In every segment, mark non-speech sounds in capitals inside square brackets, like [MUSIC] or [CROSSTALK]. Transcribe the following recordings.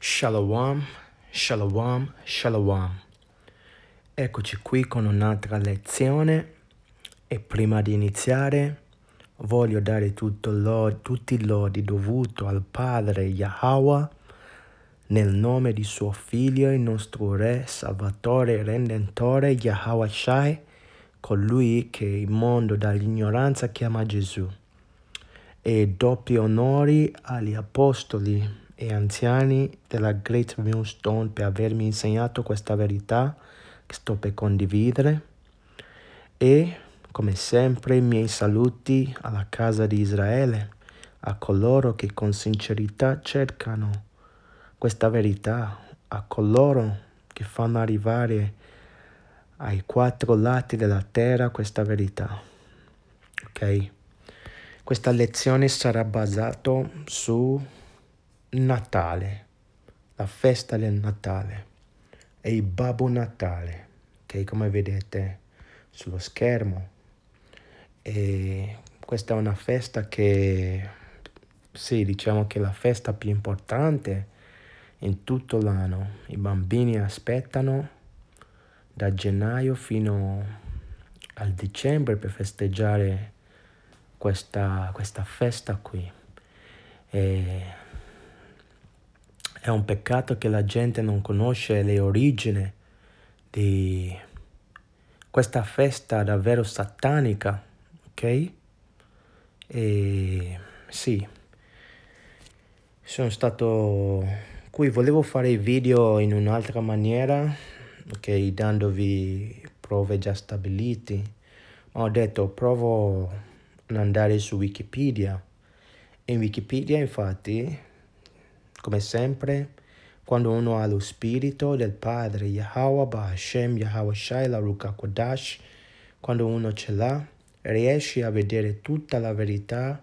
Shalom, shalom, shalom. Eccoci qui con un'altra lezione e prima di iniziare voglio dare tutto l'od- tutti lodi dovuto al Padre Yahweh nel nome di suo figlio il nostro Re, Salvatore, e Redentore Yahweh Shai, colui che il mondo dall'ignoranza chiama Gesù. E doppi onori agli apostoli e anziani della Great Millstone per avermi insegnato questa verità che sto per condividere e come sempre i miei saluti alla casa di Israele, a coloro che con sincerità cercano questa verità, a coloro che fanno arrivare ai quattro lati della terra questa verità. Ok? Questa lezione sarà basata su Natale, la festa del Natale e il Babbo Natale, che come vedete sullo schermo. E questa è una festa che, sì, diciamo che è la festa più importante in tutto l'anno. I bambini aspettano da gennaio fino al dicembre per festeggiare questa, questa festa qui. E è un peccato che la gente non conosce le origini di questa festa davvero satanica, ok? E sì, sono stato qui, volevo fare il video in un'altra maniera, ok? Dandovi prove già stabilite, ma ho detto provo ad andare su Wikipedia. In Wikipedia infatti come sempre, quando uno ha lo spirito del Padre, Yahweh Bahashem, Yahweh Shai, la Ruka Kodash, quando uno ce l'ha, riesce a vedere tutta la verità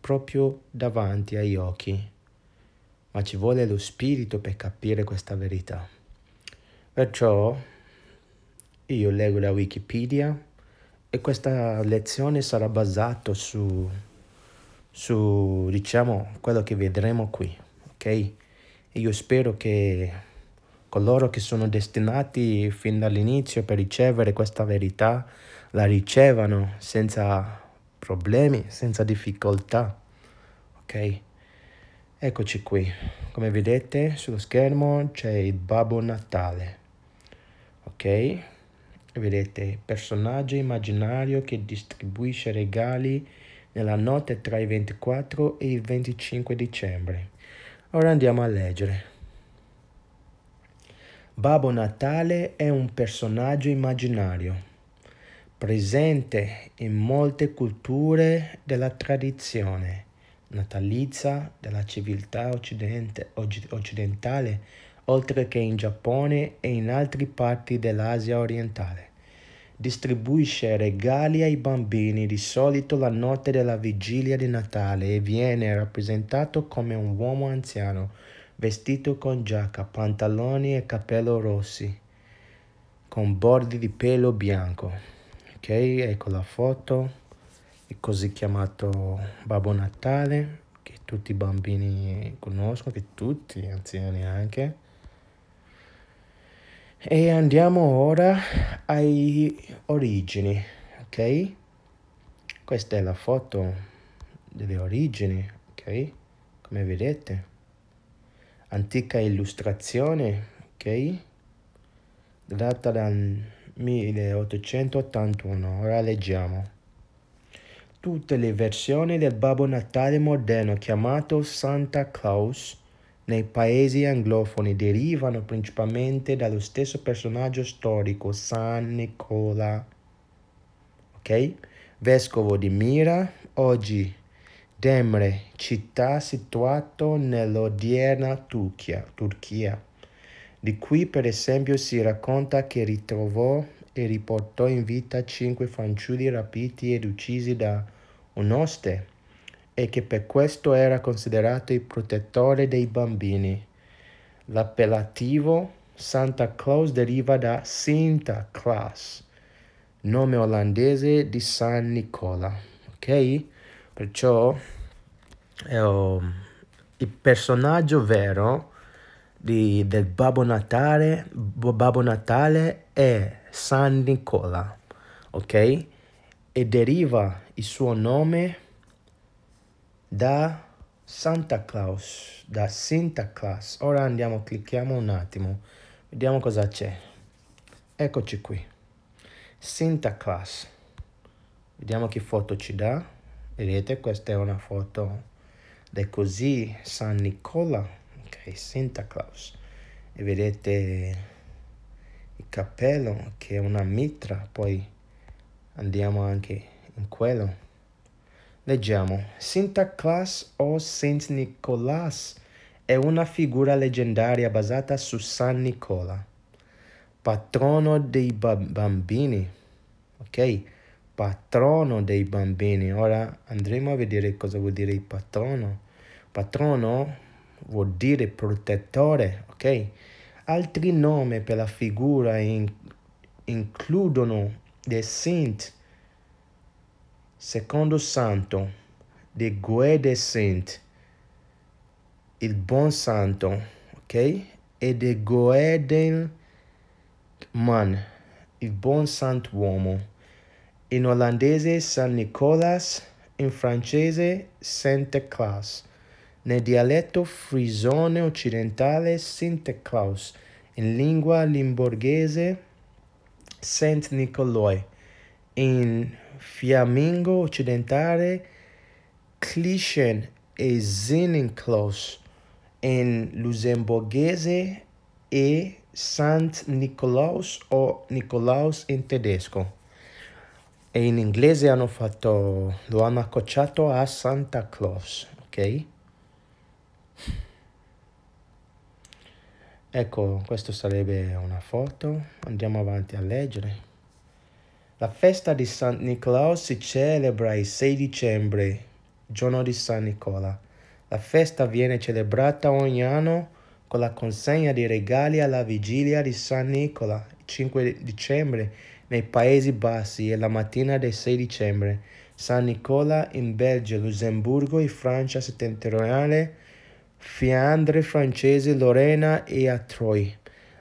proprio davanti agli occhi. Ma ci vuole lo spirito per capire questa verità. Perciò io leggo da Wikipedia e questa lezione sarà basata su, su, diciamo, quello che vedremo qui ok? E io spero che coloro che sono destinati fin dall'inizio per ricevere questa verità la ricevano senza problemi, senza difficoltà, ok? Eccoci qui, come vedete sullo schermo c'è il Babbo Natale, ok? Vedete, personaggio immaginario che distribuisce regali nella notte tra il 24 e il 25 dicembre. Ora andiamo a leggere. Babbo Natale è un personaggio immaginario presente in molte culture della tradizione natalizia della civiltà occidentale, oltre che in Giappone e in altre parti dell'Asia orientale distribuisce regali ai bambini di solito la notte della vigilia di Natale e viene rappresentato come un uomo anziano, vestito con giacca, pantaloni e capello rossi, con bordi di pelo bianco. Ok, ecco la foto, è così chiamato Babbo Natale, che tutti i bambini conoscono, che tutti, anziani anche. E andiamo ora ai origini, ok? Questa è la foto delle origini, ok? Come vedete, antica illustrazione, ok? Data dal 1881, ora leggiamo. Tutte le versioni del Babbo Natale moderno chiamato Santa Claus nei paesi anglofoni derivano principalmente dallo stesso personaggio storico San Nicola, ok? vescovo di Mira, oggi Demre, città situata nell'odierna Turchia, Turchia, di cui per esempio si racconta che ritrovò e riportò in vita cinque fanciulli rapiti ed uccisi da un oste e che per questo era considerato il protettore dei bambini. L'appellativo Santa Claus deriva da Santa Claus, nome olandese di San Nicola. Ok? Perciò oh, il personaggio vero di, del Babbo Natale, Babbo Natale è San Nicola, ok? E deriva il suo nome da Santa Claus, da Santa Claus. Ora andiamo, clicchiamo un attimo, vediamo cosa c'è. Eccoci qui, Santa Claus. Vediamo che foto ci dà. Vedete, questa è una foto di così San Nicola, ok, Santa Claus. E vedete il cappello che è una mitra, poi andiamo anche in quello Leggiamo, Santa Claus o Saint Nicholas è una figura leggendaria basata su San Nicola, patrono dei bambini. Ok? Patrono dei bambini. Ora andremo a vedere cosa vuol dire il patrono. Patrono vuol dire protettore, ok? Altri nomi per la figura in, includono The Saint, Secondo santo di Guede Saint, il buon santo, ok? E di Goeden Man, il buon uomo. In olandese San Nicolas, in francese Santa Claus. Nel dialetto frisone occidentale Santa Claus. In lingua limborghese Saint Nicolai. In Fiammingo Occidentale, Klischen e Zinnenkloss in lussemburghese e Sant Nicolaus o Nicolaus in tedesco. E in inglese hanno fatto, lo hanno accocciato a Santa Claus, ok? Ecco, questa sarebbe una foto. Andiamo avanti a leggere. La festa di San Nicolao si celebra il 6 dicembre, giorno di San Nicola. La festa viene celebrata ogni anno con la consegna di regali alla vigilia di San Nicola, 5 dicembre, nei Paesi Bassi e la mattina del 6 dicembre. San Nicola in Belgio, Lussemburgo e Francia settentrionale, Fiandre francese, Lorena e a Troyes.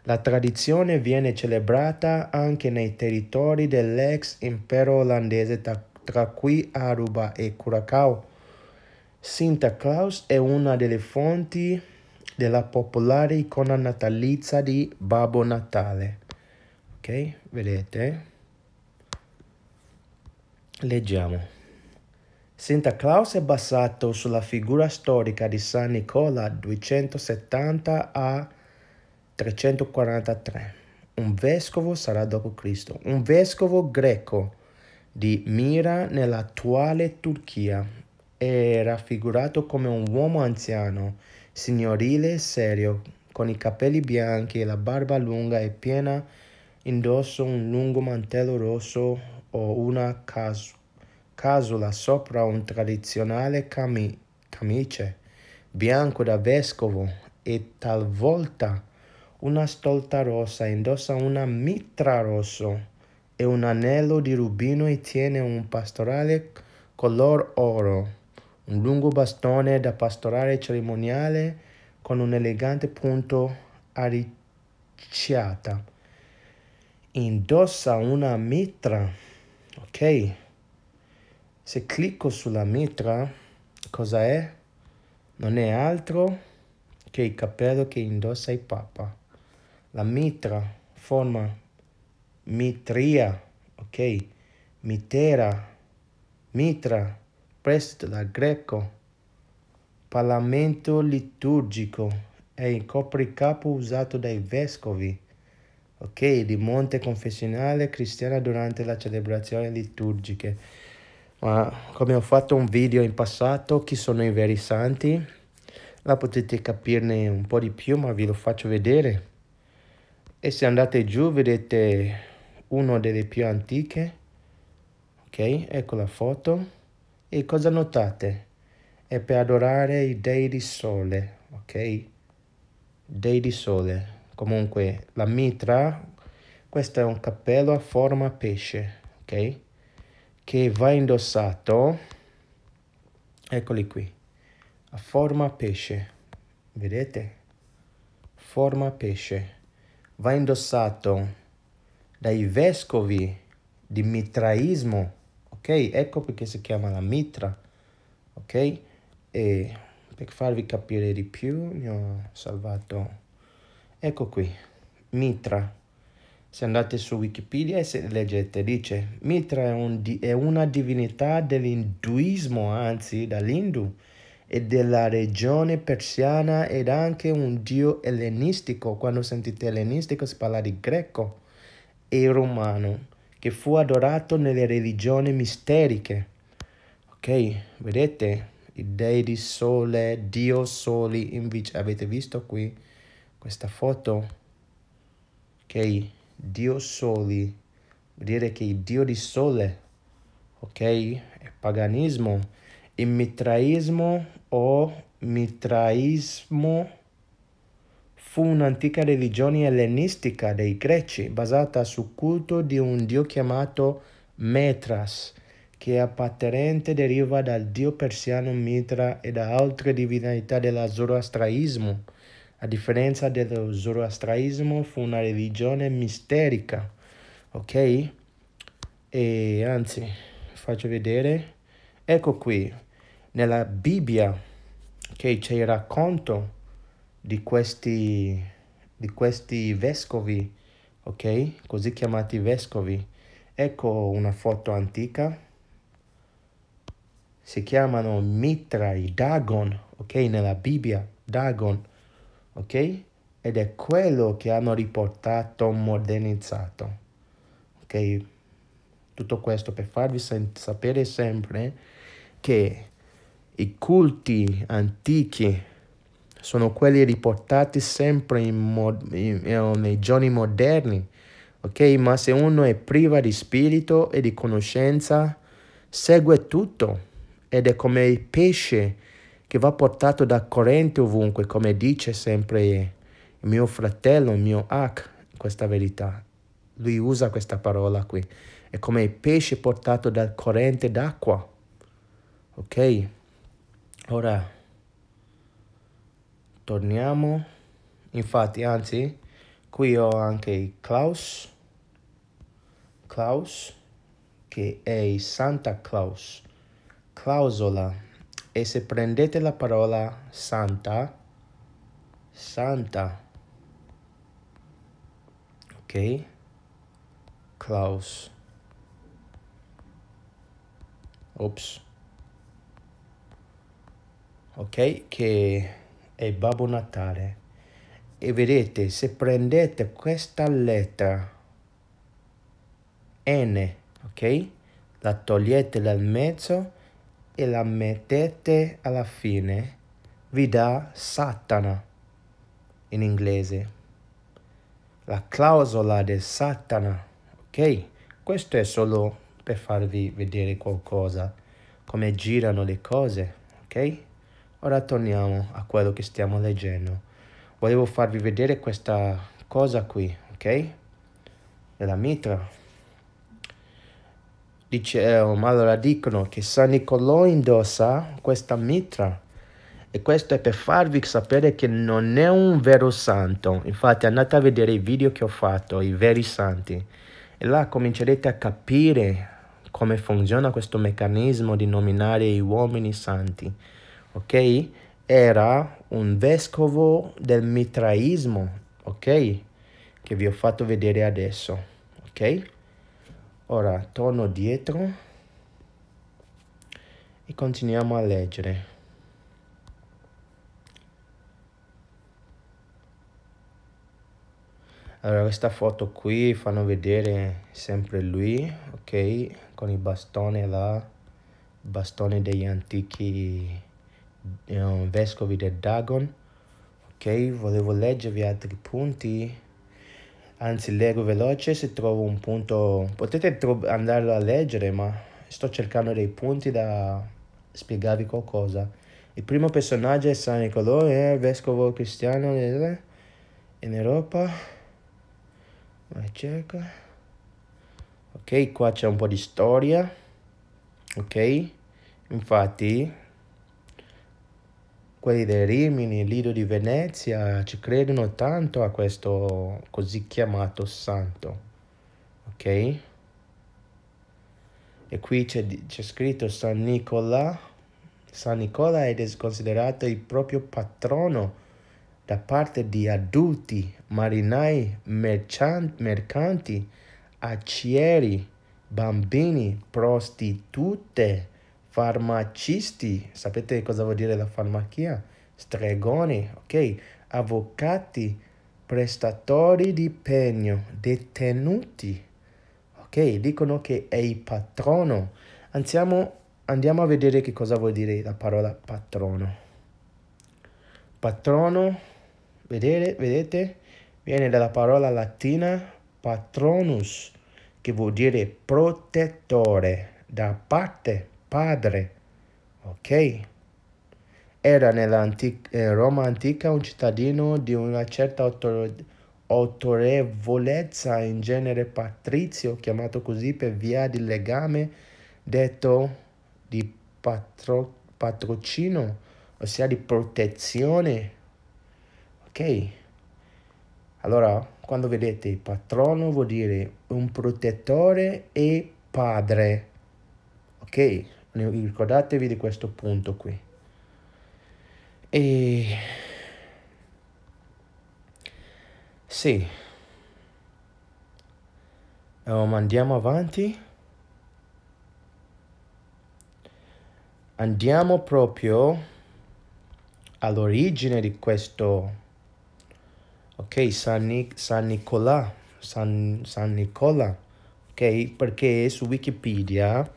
La tradizione viene celebrata anche nei territori dell'ex impero olandese tra cui Aruba e Curacao. Santa Claus è una delle fonti della popolare icona natalizia di Babbo Natale. Ok, vedete? Leggiamo. Santa Claus è basato sulla figura storica di San Nicola 270 a 343. Un vescovo sarà dopo Cristo, un vescovo greco di Mira nell'attuale Turchia. È raffigurato come un uomo anziano, signorile e serio, con i capelli bianchi e la barba lunga e piena, indosso un lungo mantello rosso o una cas- casula sopra un tradizionale cami- camice bianco da vescovo e talvolta una stolta rossa, indossa una mitra rosso e un anello di rubino e tiene un pastorale color oro, un lungo bastone da pastorale cerimoniale con un elegante punto arricciata. Indossa una mitra. Ok. Se clicco sulla mitra, cosa è? Non è altro che il cappello che indossa il Papa. La mitra forma mitria, ok? Mitera, mitra, presto dal greco. Parlamento liturgico è il copricapo usato dai vescovi, ok? Di monte confessionale cristiana durante la celebrazione liturgiche. Ma come ho fatto un video in passato, chi sono i veri santi? La potete capirne un po' di più, ma vi lo faccio vedere e se andate giù vedete una delle più antiche ok ecco la foto e cosa notate è per adorare i dei di sole ok dei di sole comunque la mitra questo è un cappello a forma pesce ok che va indossato eccoli qui a forma pesce vedete forma pesce va indossato dai vescovi di mitraismo, ok? Ecco perché si chiama la mitra, ok? E per farvi capire di più mi ho salvato, ecco qui, mitra. Se andate su Wikipedia e se leggete, dice Mitra è, un di è una divinità dell'induismo, anzi dall'Indu e della regione persiana ed anche un dio ellenistico, quando sentite ellenistico si parla di greco e romano, che fu adorato nelle religioni misteriche. Ok, vedete, i dei di sole, dio soli, invece avete visto qui questa foto? Ok, dio soli, vuol dire che il dio di sole, ok, è paganismo il mitraismo o mitraismo fu un'antica religione ellenistica dei greci basata sul culto di un dio chiamato Metras, che appartenente deriva dal dio persiano Mitra e da altre divinità dello zoroastraismo. A differenza dello zoroastraismo fu una religione misterica, ok? E anzi, faccio vedere. Ecco qui, nella Bibbia che c'è il racconto di questi, di questi vescovi, ok? Così chiamati vescovi. Ecco una foto antica. Si chiamano Mitra e Dagon, ok? Nella Bibbia, Dagon, ok? Ed è quello che hanno riportato, modernizzato, ok? Tutto questo per farvi sapere sempre che i culti antichi sono quelli riportati sempre in mod- in, in, nei giorni moderni, ok? Ma se uno è privo di spirito e di conoscenza, segue tutto ed è come il pesce che va portato da corrente ovunque, come dice sempre il mio fratello, il mio H, questa verità. Lui usa questa parola qui. È come il pesce portato dal corrente d'acqua. Ok? Ora, torniamo. Infatti, anzi, qui ho anche Klaus. Klaus, che è Santa Claus. Clausola. E se prendete la parola Santa, Santa. Ok? Klaus. Ops ok? Che è Babbo Natale. E vedete, se prendete questa lettera N, ok? La togliete dal mezzo e la mettete alla fine, vi dà Satana in inglese. La clausola del Satana, ok? Questo è solo per farvi vedere qualcosa, come girano le cose, ok? Ora torniamo a quello che stiamo leggendo. Volevo farvi vedere questa cosa qui, ok? Della mitra. Dice, eh, allora dicono che San Nicolò indossa questa mitra. E questo è per farvi sapere che non è un vero santo. Infatti andate a vedere i video che ho fatto, i veri santi. E là comincerete a capire come funziona questo meccanismo di nominare gli uomini santi ok? Era un vescovo del mitraismo, ok? Che vi ho fatto vedere adesso, ok? Ora torno dietro e continuiamo a leggere. Allora, questa foto qui fanno vedere sempre lui, ok? Con il bastone là, bastone degli antichi vescovi del Dagon. Ok, volevo leggervi altri punti, anzi leggo veloce se trovo un punto, potete tro- andarlo a leggere ma sto cercando dei punti da spiegarvi qualcosa. Il primo personaggio è San Nicolò, è il vescovo cristiano in Europa. Vai, cerca. Ok, qua c'è un po' di storia. Ok, infatti quelli del Rimini, Lido di Venezia, ci credono tanto a questo così chiamato santo, ok? E qui c'è, c'è scritto San Nicola, San Nicola è considerato il proprio patrono da parte di adulti, marinai, mercanti, mercanti accieri, bambini, prostitute, farmacisti, sapete cosa vuol dire la farmacia? Stregoni, ok? Avvocati, prestatori di pegno, detenuti, ok? Dicono che è il patrono. Andiamo, andiamo a vedere che cosa vuol dire la parola patrono. Patrono, vedete, vedete? Viene dalla parola latina patronus, che vuol dire protettore, da parte padre, ok? Era nella eh, Roma antica un cittadino di una certa autorevolezza, in genere patrizio, chiamato così per via di legame, detto di patro, patrocino, ossia di protezione. Ok? Allora, quando vedete patrono vuol dire un protettore e padre. Ok? Ricordatevi di questo punto qui. E sì, um, andiamo avanti. Andiamo proprio all'origine di questo, ok, San, Nic- San Nicola, San, San Nicola, ok, perché su Wikipedia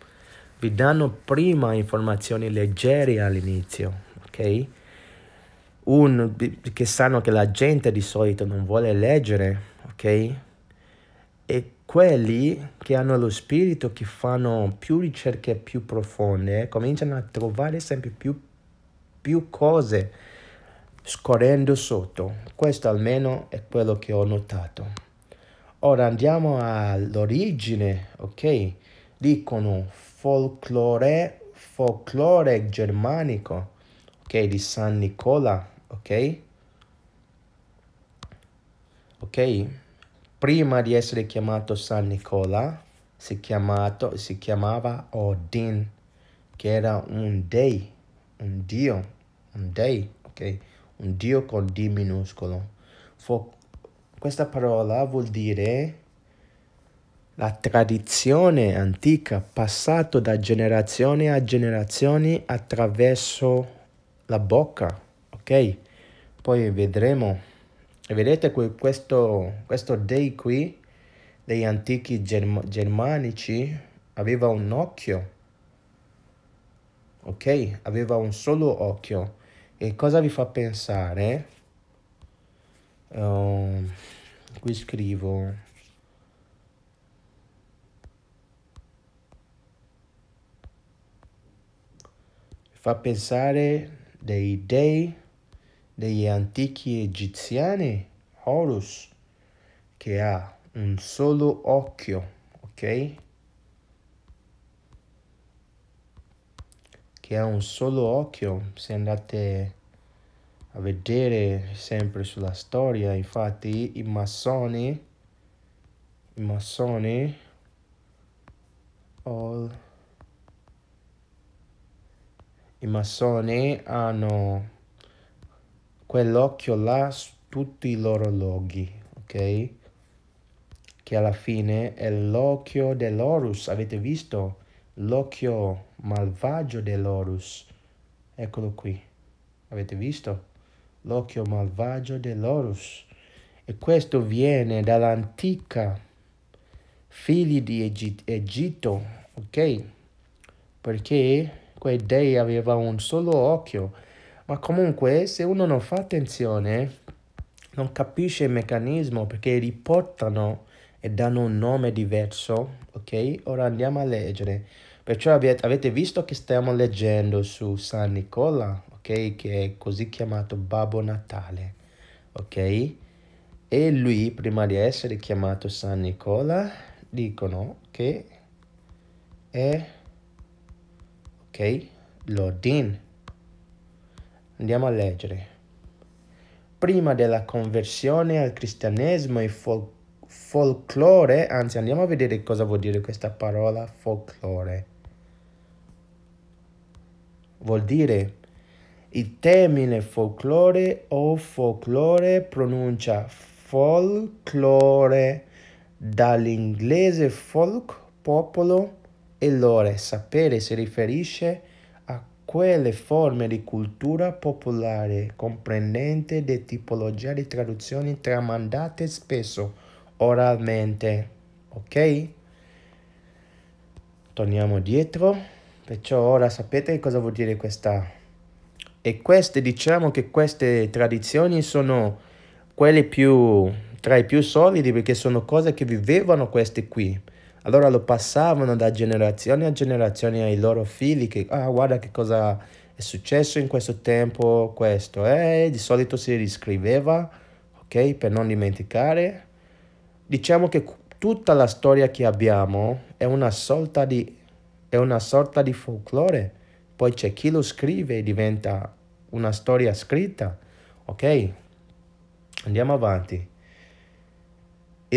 vi danno prima informazioni leggere all'inizio, ok? Un, che sanno che la gente di solito non vuole leggere, ok? E quelli che hanno lo spirito, che fanno più ricerche più profonde, cominciano a trovare sempre più, più cose scorrendo sotto. Questo almeno è quello che ho notato. Ora andiamo all'origine, ok? Dicono folklore, folklore germanico, ok, di San Nicola, ok? Ok? Prima di essere chiamato San Nicola, si, chiamato, si chiamava Odin, che era un dei, un dio, un dei, ok? Un dio con D minuscolo. Fo- questa parola vuol dire la tradizione antica, passata da generazione a generazione attraverso la bocca, ok? Poi vedremo. E vedete questo, questo dei qui, degli antichi germ germanici, aveva un occhio, ok? Aveva un solo occhio. E cosa vi fa pensare? Um, qui scrivo fa pensare dei dei degli antichi egiziani, Horus, che ha un solo occhio, ok? Che ha un solo occhio, se andate a vedere sempre sulla storia, infatti i massoni, i massoni, all i massoni hanno quell'occhio là su tutti i loro loghi, ok? Che alla fine è l'occhio dell'orus, avete visto? L'occhio malvagio dell'orus. eccolo qui, avete visto? L'occhio malvagio dell'orus. E questo viene dall'antica figli di Egitto, ok? Perché quei dei aveva un solo occhio, ma comunque se uno non fa attenzione non capisce il meccanismo perché riportano e danno un nome diverso, ok? Ora andiamo a leggere. Perciò avete visto che stiamo leggendo su San Nicola, ok? Che è così chiamato Babbo Natale, ok? E lui, prima di essere chiamato San Nicola, dicono che è ok? Lodin. Andiamo a leggere. Prima della conversione al cristianesimo e fol folklore, anzi andiamo a vedere cosa vuol dire questa parola folklore. Vuol dire il termine folklore o folklore pronuncia folklore dall'inglese folk, popolo, e loro sapere si riferisce a quelle forme di cultura popolare comprendente le tipologie di traduzioni tramandate spesso oralmente. Ok? Torniamo dietro, perciò ora sapete cosa vuol dire questa. E queste, diciamo che queste tradizioni sono quelle più tra i più solidi perché sono cose che vivevano queste qui allora lo passavano da generazione a generazione ai loro figli che ah, guarda che cosa è successo in questo tempo, questo. E eh, di solito si riscriveva, ok, per non dimenticare. Diciamo che tutta la storia che abbiamo è una sorta di, è una sorta di folklore. Poi c'è chi lo scrive e diventa una storia scritta. Ok, andiamo avanti.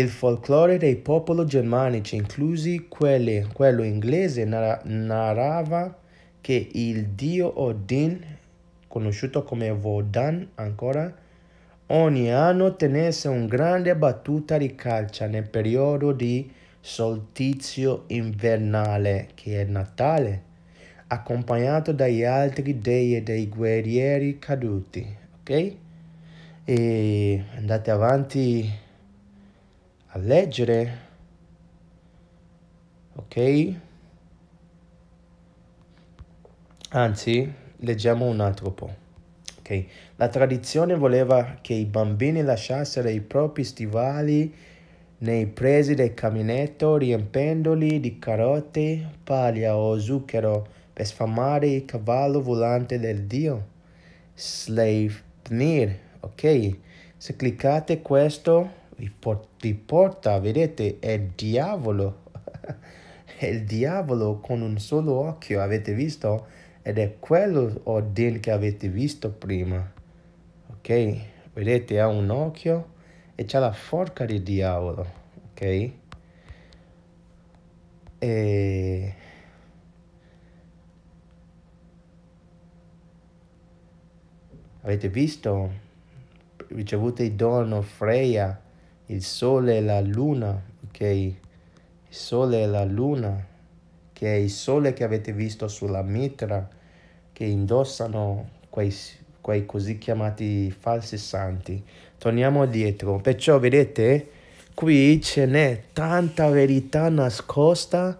Il folklore dei popoli germanici, inclusi quelli, quello inglese, nar- narrava che il dio Odin, conosciuto come Vodan ancora, ogni anno tenesse una grande battuta di calcia nel periodo di soltizio invernale, che è Natale, accompagnato dagli altri dei e dei guerrieri caduti. Ok? E andate avanti leggere, ok? Anzi, leggiamo un altro po'. Okay. La tradizione voleva che i bambini lasciassero i propri stivali nei presi del caminetto riempendoli di carote, paglia o zucchero per sfamare il cavallo volante del dio. Slave Pnir, ok? Se cliccate questo vi, ti porta, vedete, è il diavolo. [LAUGHS] è il diavolo con un solo occhio, avete visto? Ed è quello Odin che avete visto prima. Ok? Vedete, ha un occhio e c'è la forca del diavolo. Ok? E... Avete visto? Ricevute il dono Freya il sole e la luna, ok? Il sole e la luna, che è il sole che avete visto sulla mitra, che indossano quei, quei così chiamati falsi santi. Torniamo dietro. Perciò vedete, qui ce n'è tanta verità nascosta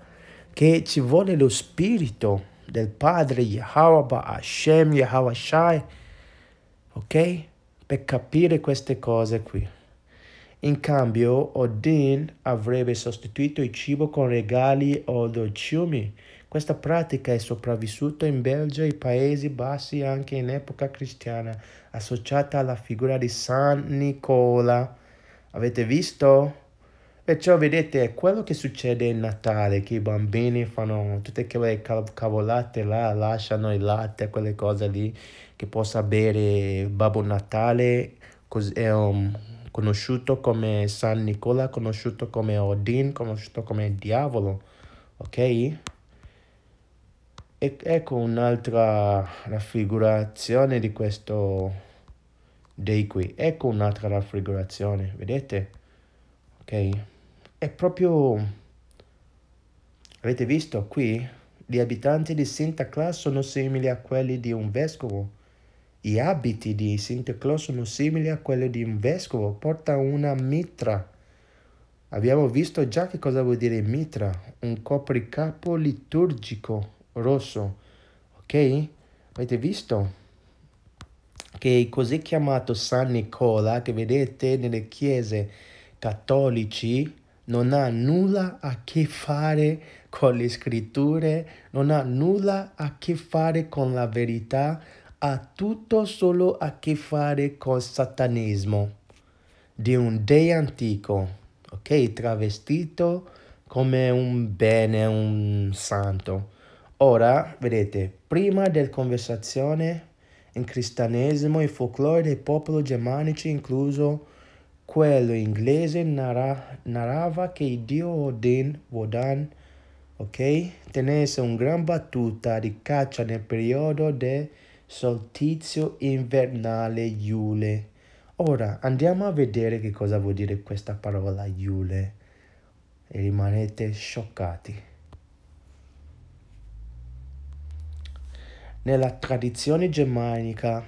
che ci vuole lo spirito del Padre Yahweh, Ba'ashem Yahweh Shai, ok? Per capire queste cose qui. In cambio, Odin avrebbe sostituito il cibo con regali o dolciumi. Questa pratica è sopravvissuta in Belgio e Paesi Bassi anche in epoca cristiana, associata alla figura di San Nicola. Avete visto? Perciò vedete, è quello che succede in Natale, che i bambini fanno tutte quelle cavolate là, lasciano il latte, quelle cose lì che possa bere Babbo Natale, cos'è um, conosciuto come San Nicola, conosciuto come Odin, conosciuto come diavolo, ok? E ecco un'altra raffigurazione di questo dei qui. Ecco un'altra raffigurazione, vedete? Ok? È proprio... Avete visto qui? Gli abitanti di Santa Claus sono simili a quelli di un vescovo. Gli abiti di Santa Claus sono simili a quelli di un vescovo, porta una mitra. Abbiamo visto già che cosa vuol dire mitra, un copricapo liturgico rosso, ok? Avete visto? Che è così chiamato San Nicola, che vedete nelle chiese cattolici, non ha nulla a che fare con le scritture, non ha nulla a che fare con la verità, ha tutto solo a che fare col satanismo di un dei antico, ok? Travestito come un bene, un santo. Ora, vedete, prima della conversazione in cristianesimo il folklore dei popoli germanici, incluso quello inglese, narra, narrava che il dio Odin, Wodan, ok, tenesse una gran battuta di caccia nel periodo del soltizio invernale Iule. Ora andiamo a vedere che cosa vuol dire questa parola Iule e rimanete scioccati. Nella tradizione germanica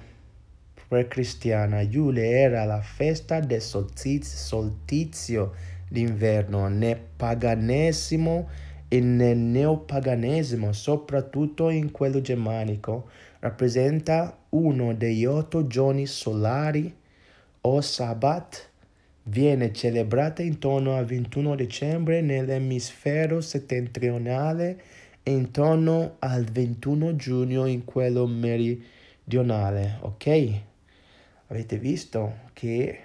pre-cristiana, Iule era la festa del solstizio d'inverno nel paganesimo e nel neopaganesimo, soprattutto in quello germanico rappresenta uno degli otto giorni solari o sabbat, viene celebrata intorno al 21 dicembre nell'emisfero settentrionale e intorno al 21 giugno in quello meridionale, ok? Avete visto che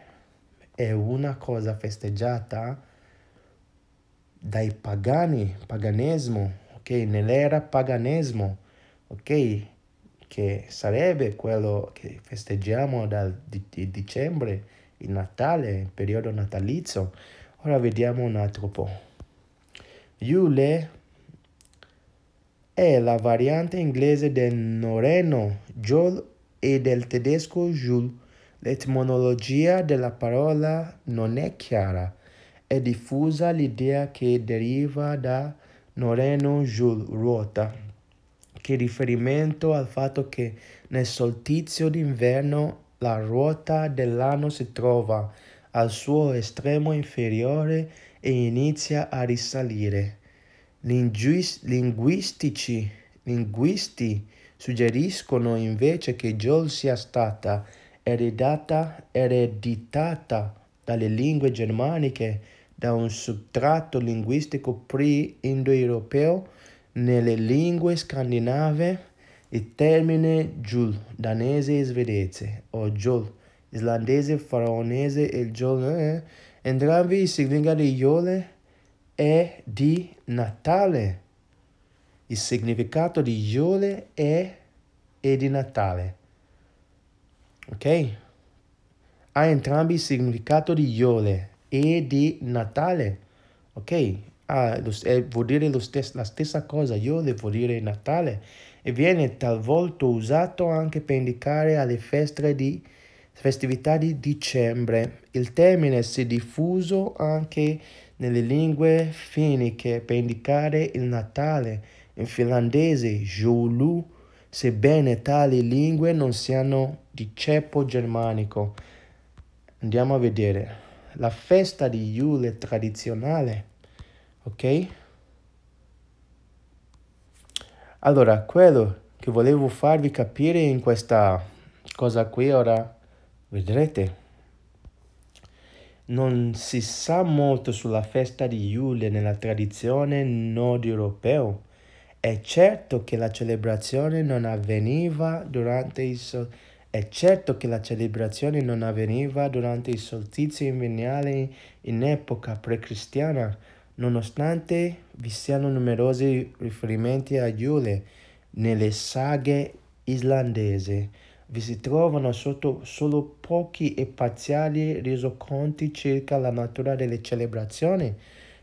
è una cosa festeggiata dai pagani, paganesimo, ok? Nell'era paganesimo, ok? che sarebbe quello che festeggiamo dal di dicembre, il Natale, il periodo natalizio. Ora vediamo un altro po'. Yule è la variante inglese del noreno Jol e del tedesco Jul. L'etimologia della parola non è chiara. È diffusa l'idea che deriva da noreno Jul, ruota che riferimento al fatto che nel soltizio d'inverno la ruota dell'anno si trova al suo estremo inferiore e inizia a risalire. Linguis- linguistici, linguisti suggeriscono invece che Jol sia stata eredata, ereditata dalle lingue germaniche da un sottratto linguistico pre-indoeuropeo nelle lingue scandinave il termine Jul danese e svedese o Jol islandese, faraonese e Jol eh, entrambi significano di Iole e di Natale. Il significato di Iole è e di Natale. Ok? Ha entrambi il significato di Iole e di Natale. Ok? Ah, vuol dire stes la stessa cosa, io devo dire Natale, e viene talvolta usato anche per indicare alle feste di, festività di dicembre. Il termine si è diffuso anche nelle lingue finiche per indicare il Natale, in finlandese Joulu, sebbene tali lingue non siano di ceppo germanico. Andiamo a vedere. La festa di Yule tradizionale ok? Allora, quello che volevo farvi capire in questa cosa qui ora, vedrete, non si sa molto sulla festa di Yule nella tradizione nord-europea. È certo che la celebrazione non avveniva durante il sol- è certo che la celebrazione non avveniva durante i solstizi invernali in epoca pre-cristiana, nonostante vi siano numerosi riferimenti a Yule nelle saghe islandesi. Vi si trovano sotto solo pochi e parziali resoconti circa la natura delle celebrazioni.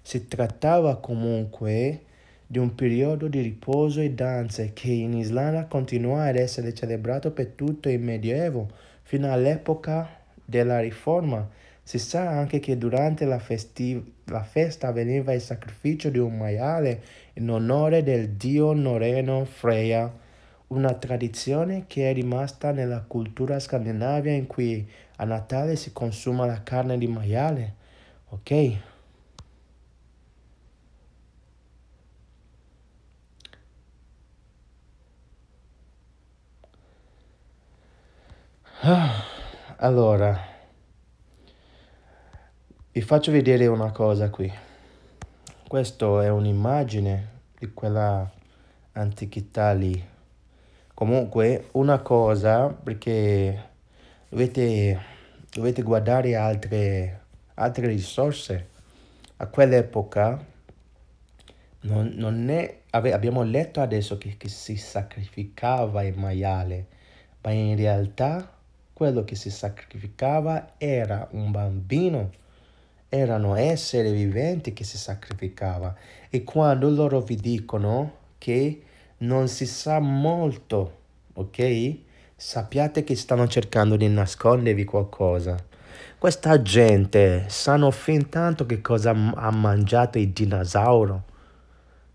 Si trattava comunque di un periodo di riposo e danze che in Islanda continua ad essere celebrato per tutto il Medioevo fino all'epoca della Riforma. Si sa anche che durante la festività la festa avveniva il sacrificio di un maiale in onore del dio noreno Freya, una tradizione che è rimasta nella cultura scandinavia in cui a Natale si consuma la carne di maiale. Ok? Ah, allora, vi faccio vedere una cosa qui. Questa è un'immagine di quella antichità lì. Comunque, una cosa, perché dovete, dovete guardare altre, altre risorse. A quell'epoca non, non è, abbiamo letto adesso che, che si sacrificava il maiale, ma in realtà quello che si sacrificava era un bambino erano esseri viventi che si sacrificava e quando loro vi dicono che non si sa molto, ok? Sappiate che stanno cercando di nascondervi qualcosa. Questa gente sanno fin tanto che cosa ha mangiato il dinosauro.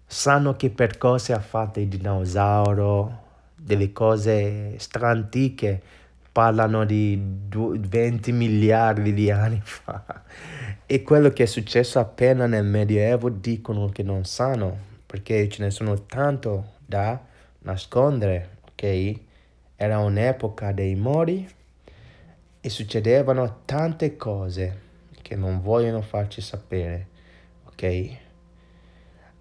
Sanno che percorsi ha fatto il dinosauro, delle cose strantiche parlano di 20 miliardi di anni fa e quello che è successo appena nel Medioevo dicono che non sanno perché ce ne sono tanto da nascondere, ok? Era un'epoca dei mori e succedevano tante cose che non vogliono farci sapere, ok?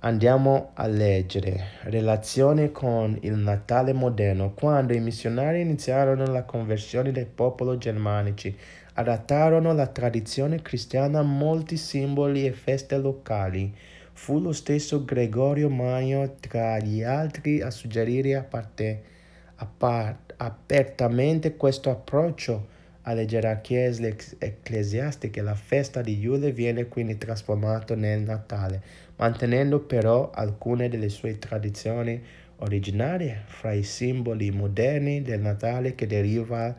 Andiamo a leggere relazione con il Natale moderno. Quando i missionari iniziarono la conversione dei popoli germanici, adattarono la tradizione cristiana a molti simboli e feste locali. Fu lo stesso Gregorio Magno tra gli altri a suggerire a parte, a part, apertamente questo approccio alle gerarchie ecclesiastiche, la festa di Iule viene quindi trasformata nel Natale, mantenendo però alcune delle sue tradizioni originarie fra i simboli moderni del Natale che, deriva,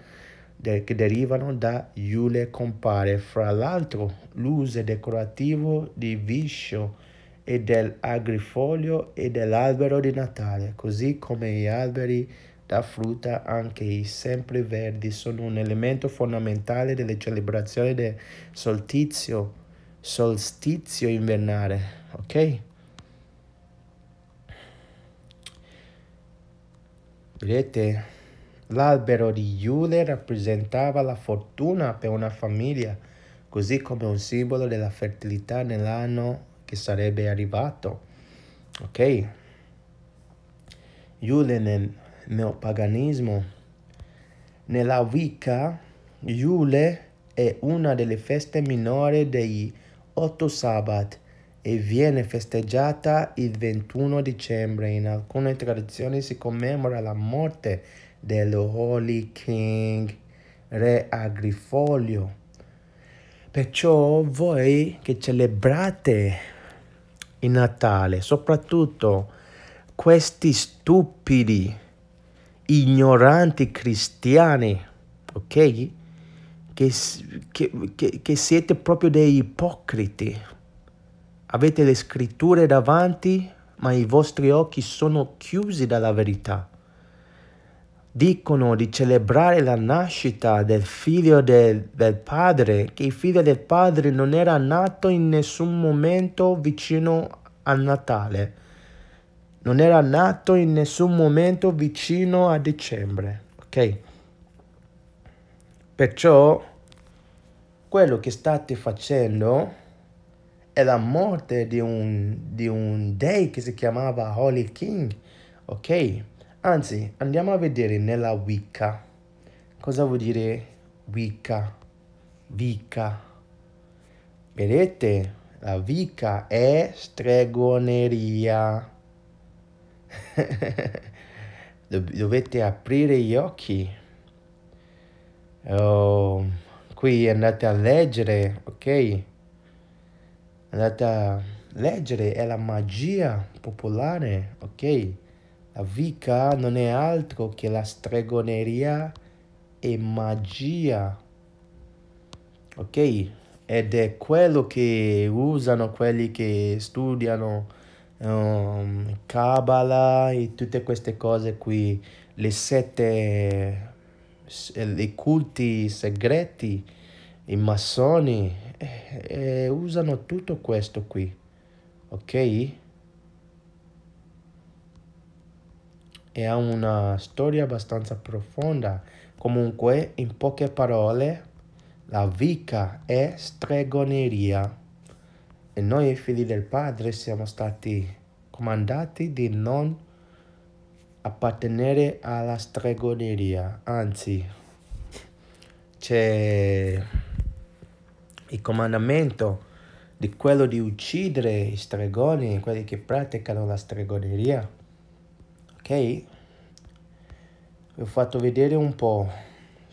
de, che derivano da Iule compare, fra l'altro l'uso decorativo di viscio e dell'agrifoglio e dell'albero di Natale, così come gli alberi da frutta, anche i sempreverdi, sono un elemento fondamentale delle celebrazioni del solstizio, solstizio invernale, ok? Vedete, l'albero di Iule rappresentava la fortuna per una famiglia, così come un simbolo della fertilità nell'anno che sarebbe arrivato. Ok? Iule nel neopaganismo. Nella Wicca, Yule è una delle feste minori degli otto sabat e viene festeggiata il 21 dicembre. In alcune tradizioni si commemora la morte dello Holy King, re Agrifoglio. Perciò voi che celebrate il Natale, soprattutto questi stupidi ignoranti cristiani, ok? Che, che, che, siete proprio dei ipocriti. Avete le scritture davanti, ma i vostri occhi sono chiusi dalla verità. Dicono di celebrare la nascita del figlio del, del padre, che il figlio del padre non era nato in nessun momento vicino a Natale non era nato in nessun momento vicino a dicembre, ok? Perciò quello che state facendo è la morte di un, di un dei che si chiamava Holy King, ok? Anzi, andiamo a vedere nella Wicca. Cosa vuol dire Wicca? Wicca. Vedete? La Wicca è stregoneria. [LAUGHS] dovete aprire gli occhi. Oh, qui andate a leggere, ok? Andate a leggere, è la magia popolare, ok? La Vika non è altro che la stregoneria e magia, ok? Ed è quello che usano quelli che studiano um, Kabbalah e tutte queste cose qui, le sette, i eh, culti segreti, i massoni, eh, eh, usano tutto questo qui, ok? E ha una storia abbastanza profonda. Comunque, in poche parole, la Wicca è stregoneria. E noi figli del Padre siamo stati comandati di non appartenere alla stregoneria, anzi c'è il comandamento di quello di uccidere i stregoni, quelli che praticano la stregoneria. Ok? Vi ho fatto vedere un po'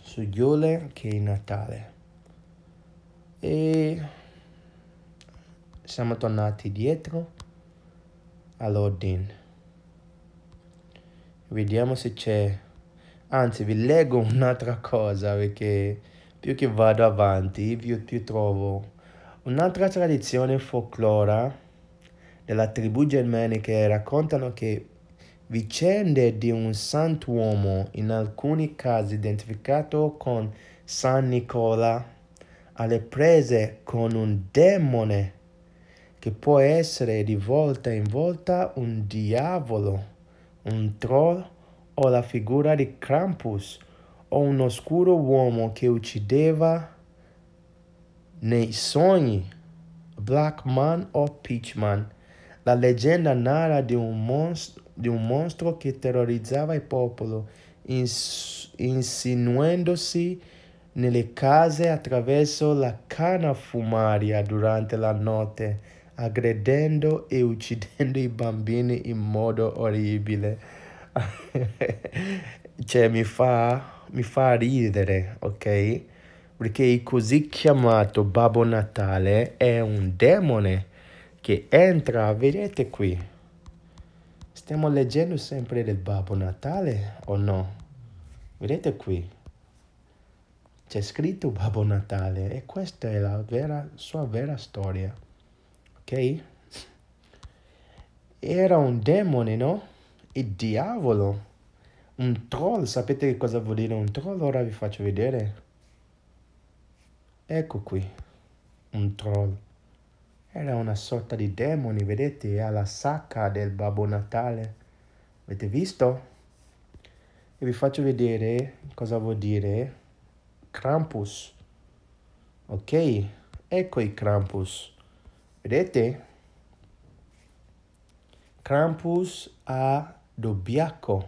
su Giule che è Natale. E siamo tornati dietro all'ordine. Vediamo se c'è... Anzi, vi leggo un'altra cosa perché più che vado avanti, più, più trovo. Un'altra tradizione folklora della tribù germanica raccontano che vicende di un sant'uomo, in alcuni casi identificato con San Nicola, alle prese con un demone che può essere di volta in volta un diavolo, un troll o la figura di Krampus o un oscuro uomo che uccideva nei sogni, Black Man o Peach Man. La leggenda narra di un, monstro, di un mostro che terrorizzava il popolo, ins- insinuandosi nelle case attraverso la canna fumaria durante la notte aggredendo e uccidendo i bambini in modo orribile. [LAUGHS] cioè mi fa, mi fa ridere, ok? Perché il così chiamato Babbo Natale è un demone che entra, vedete qui. Stiamo leggendo sempre del Babbo Natale o no? Vedete qui. C'è scritto Babbo Natale e questa è la vera, sua vera storia ok? Era un demone, no? Il diavolo. Un troll, sapete che cosa vuol dire un troll? Ora vi faccio vedere. Ecco qui, un troll. Era una sorta di demone, vedete? È la sacca del Babbo Natale. Avete visto? E vi faccio vedere cosa vuol dire Krampus. Ok? Ecco i Krampus. Vedete? Krampus a Dobbiaco.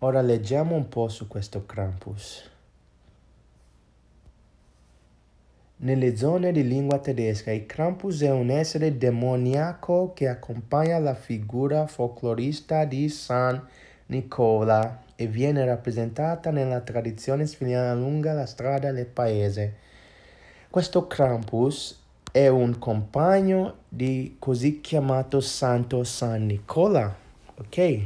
Ora leggiamo un po' su questo Krampus. Nelle zone di lingua tedesca il Krampus è un essere demoniaco che accompagna la figura folclorista di San Nicola e viene rappresentata nella tradizione sfilana lunga la strada del paese. Questo Krampus è un compagno di così chiamato Santo San Nicola, ok?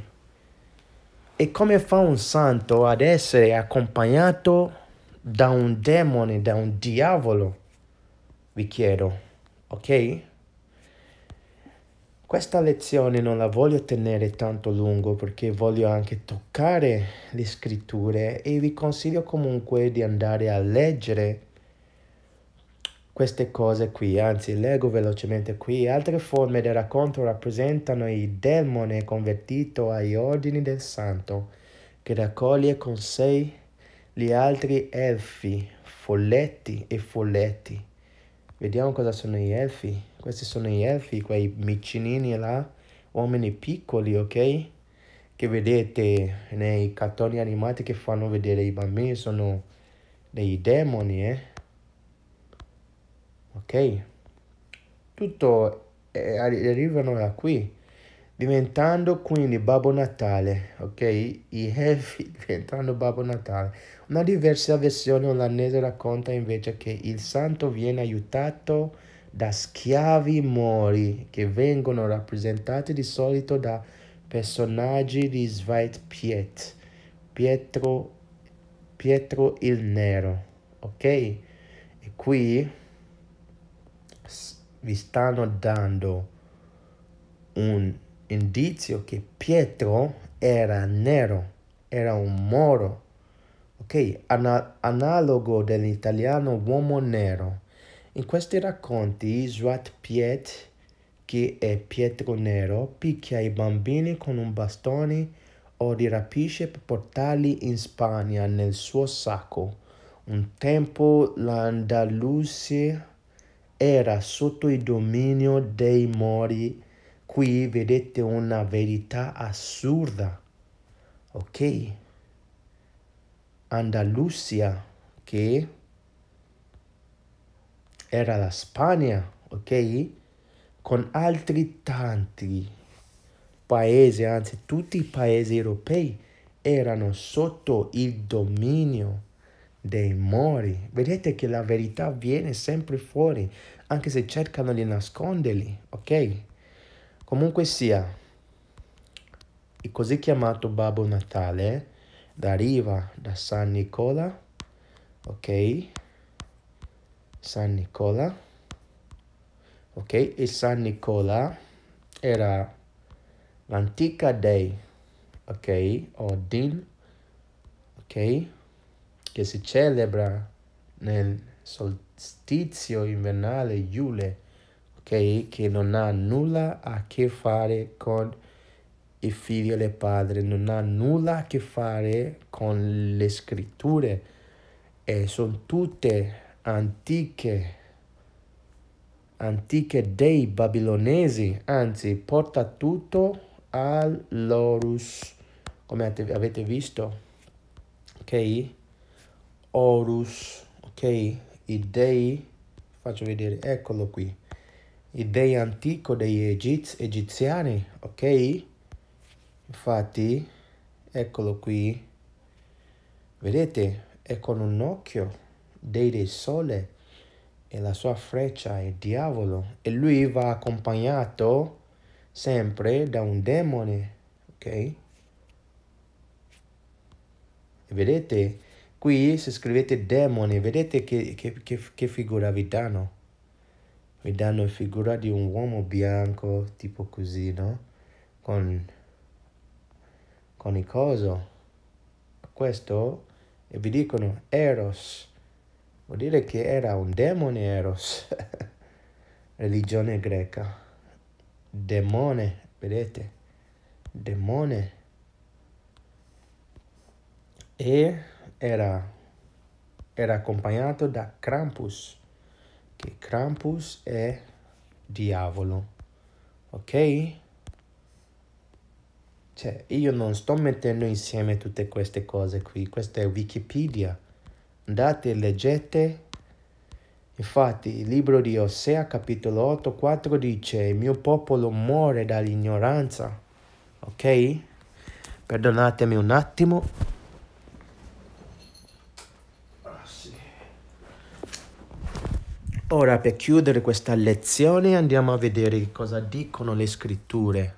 E come fa un santo ad essere accompagnato da un demone, da un diavolo? Vi chiedo, ok? Questa lezione non la voglio tenere tanto lungo perché voglio anche toccare le scritture e vi consiglio comunque di andare a leggere queste cose qui, anzi leggo velocemente qui, altre forme del racconto rappresentano il demone convertito agli ordini del santo, che raccoglie con sé gli altri elfi, folletti e folletti. Vediamo cosa sono gli elfi. Questi sono gli elfi, quei micinini là, uomini piccoli, ok? Che vedete nei cartoni animati che fanno vedere i bambini sono dei demoni, eh? ok? Tutto eh, arrivano da qui, diventando quindi Babbo Natale, ok? I heavy [LAUGHS] diventando Babbo Natale. Una diversa versione olandese racconta invece che il santo viene aiutato da schiavi mori che vengono rappresentati di solito da personaggi di Sveit Piet, Pietro, Pietro il Nero, ok? E qui vi stanno dando un indizio che Pietro era nero, era un moro. Ok, Ana- analogo dell'italiano uomo nero. In questi racconti, Zwart Piet, che è Pietro Nero, picchia i bambini con un bastone o li rapisce per portarli in Spagna nel suo sacco. Un tempo l'Andalusia era sotto il dominio dei Mori. Qui vedete una verità assurda. Ok. Andalusia, che era la Spagna, ok? Con altri tanti paesi, anzi tutti i paesi europei erano sotto il dominio dei mori. Vedete che la verità viene sempre fuori, anche se cercano di nasconderli, ok? Comunque sia, il così chiamato Babbo Natale deriva da San Nicola, ok? San Nicola, ok? E San Nicola era l'antica dei, ok? O Din, ok? che si celebra nel solstizio invernale Iule, ok? che non ha nulla a che fare con il figlio del padre, non ha nulla a che fare con le scritture, e sono tutte antiche antiche dei babilonesi, anzi porta tutto all'Orus, come avete visto, ok? Horus, ok? I dei, faccio vedere, eccolo qui, i dei antico degli Egiz, egiziani, ok? Infatti, eccolo qui, vedete, è con un occhio, dei del sole, e la sua freccia è il diavolo, e lui va accompagnato sempre da un demone, ok? Vedete? Qui se scrivete demoni, vedete che, che, che, che figura vi danno? Vi danno figura di un uomo bianco, tipo così, no? Con, con il coso. Questo, e vi dicono Eros. Vuol dire che era un demone Eros. [LAUGHS] Religione greca. Demone, vedete? Demone. E era, era accompagnato da Krampus, che Krampus è diavolo, ok? Cioè, io non sto mettendo insieme tutte queste cose qui, questa è Wikipedia. Andate, e leggete. Infatti, il libro di Osea, capitolo 8, 4 dice, il mio popolo muore dall'ignoranza. Ok? Perdonatemi un attimo. Ora per chiudere questa lezione andiamo a vedere cosa dicono le scritture.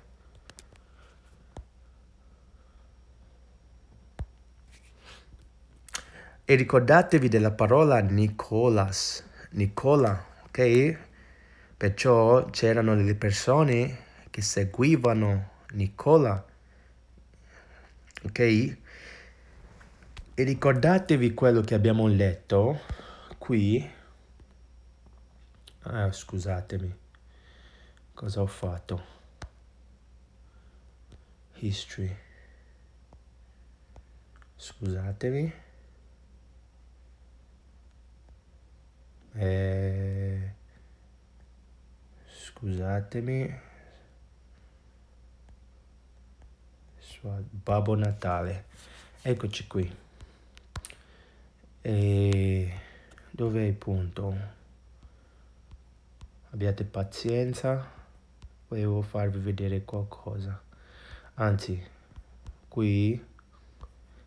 E ricordatevi della parola Nicolas, Nicola, ok? Perciò c'erano delle persone che seguivano Nicola, ok? E ricordatevi quello che abbiamo letto qui Ah, scusatemi. Cosa ho fatto? History. Scusatemi. Eh, scusatemi. Babbo Natale. Eccoci qui. E dov'è il punto? abbiate pazienza, volevo farvi vedere qualcosa. Anzi, qui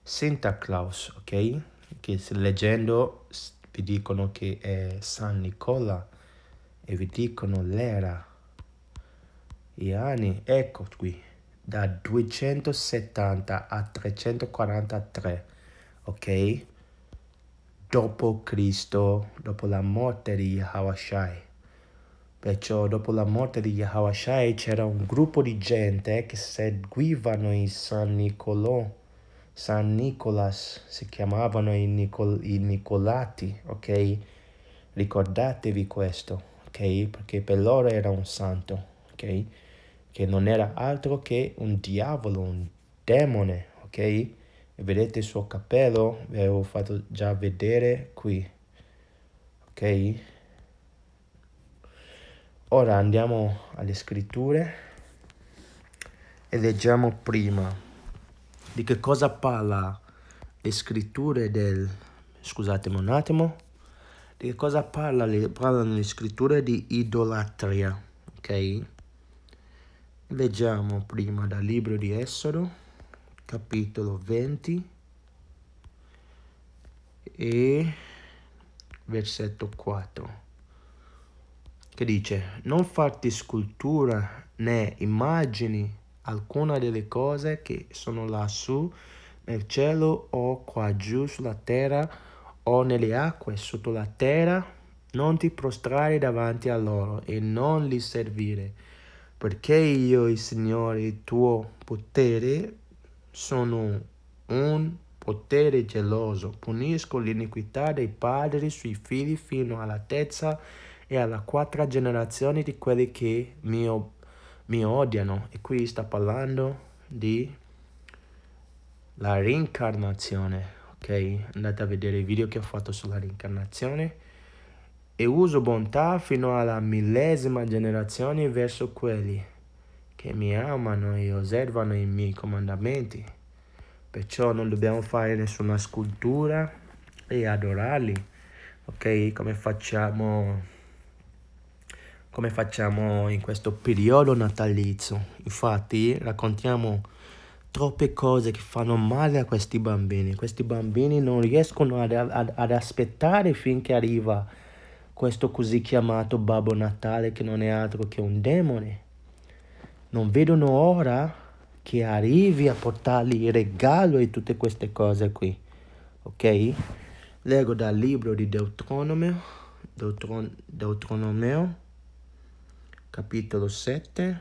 Santa Claus, ok? Che leggendo vi dicono che è San Nicola e vi dicono l'era, gli anni, ecco qui, da 270 a 343, ok? Dopo Cristo, dopo la morte di Hawashai. Perciò dopo la morte di Yahawashai c'era un gruppo di gente che seguivano i San Nicolò, San Nicolas, si chiamavano i, Nicol- i Nicolati, ok? Ricordatevi questo, ok? Perché per loro era un santo, ok? Che non era altro che un diavolo, un demone, ok? E vedete il suo cappello, ve l'avevo fatto già vedere qui, ok? Ora andiamo alle scritture e leggiamo prima di che cosa parla le scritture del... scusatemi un attimo, di che cosa parla le, parlano le scritture di idolatria, ok? Leggiamo prima dal libro di Esodo, capitolo 20 e versetto 4 che dice non farti scultura né immagini alcuna delle cose che sono lassù nel cielo o qua giù sulla terra o nelle acque sotto la terra, non ti prostrare davanti a loro e non li servire, perché io, il Signore, il tuo potere, sono un potere geloso, punisco l'iniquità dei padri sui figli fino all'altezza e alla quarta generazione di quelli che mi, mi odiano. E qui sta parlando di la reincarnazione, ok? Andate a vedere il video che ho fatto sulla reincarnazione. E uso bontà fino alla millesima generazione verso quelli che mi amano e osservano i miei comandamenti. Perciò non dobbiamo fare nessuna scultura e adorarli, ok? Come facciamo come facciamo in questo periodo natalizio. Infatti raccontiamo troppe cose che fanno male a questi bambini. Questi bambini non riescono ad, ad, ad aspettare finché arriva questo così chiamato Babbo Natale che non è altro che un demone. Non vedono ora che arrivi a portargli il regalo e tutte queste cose qui. Ok? Leggo dal libro di Deuteronomio, Deuteron- Deuteronomio capitolo 7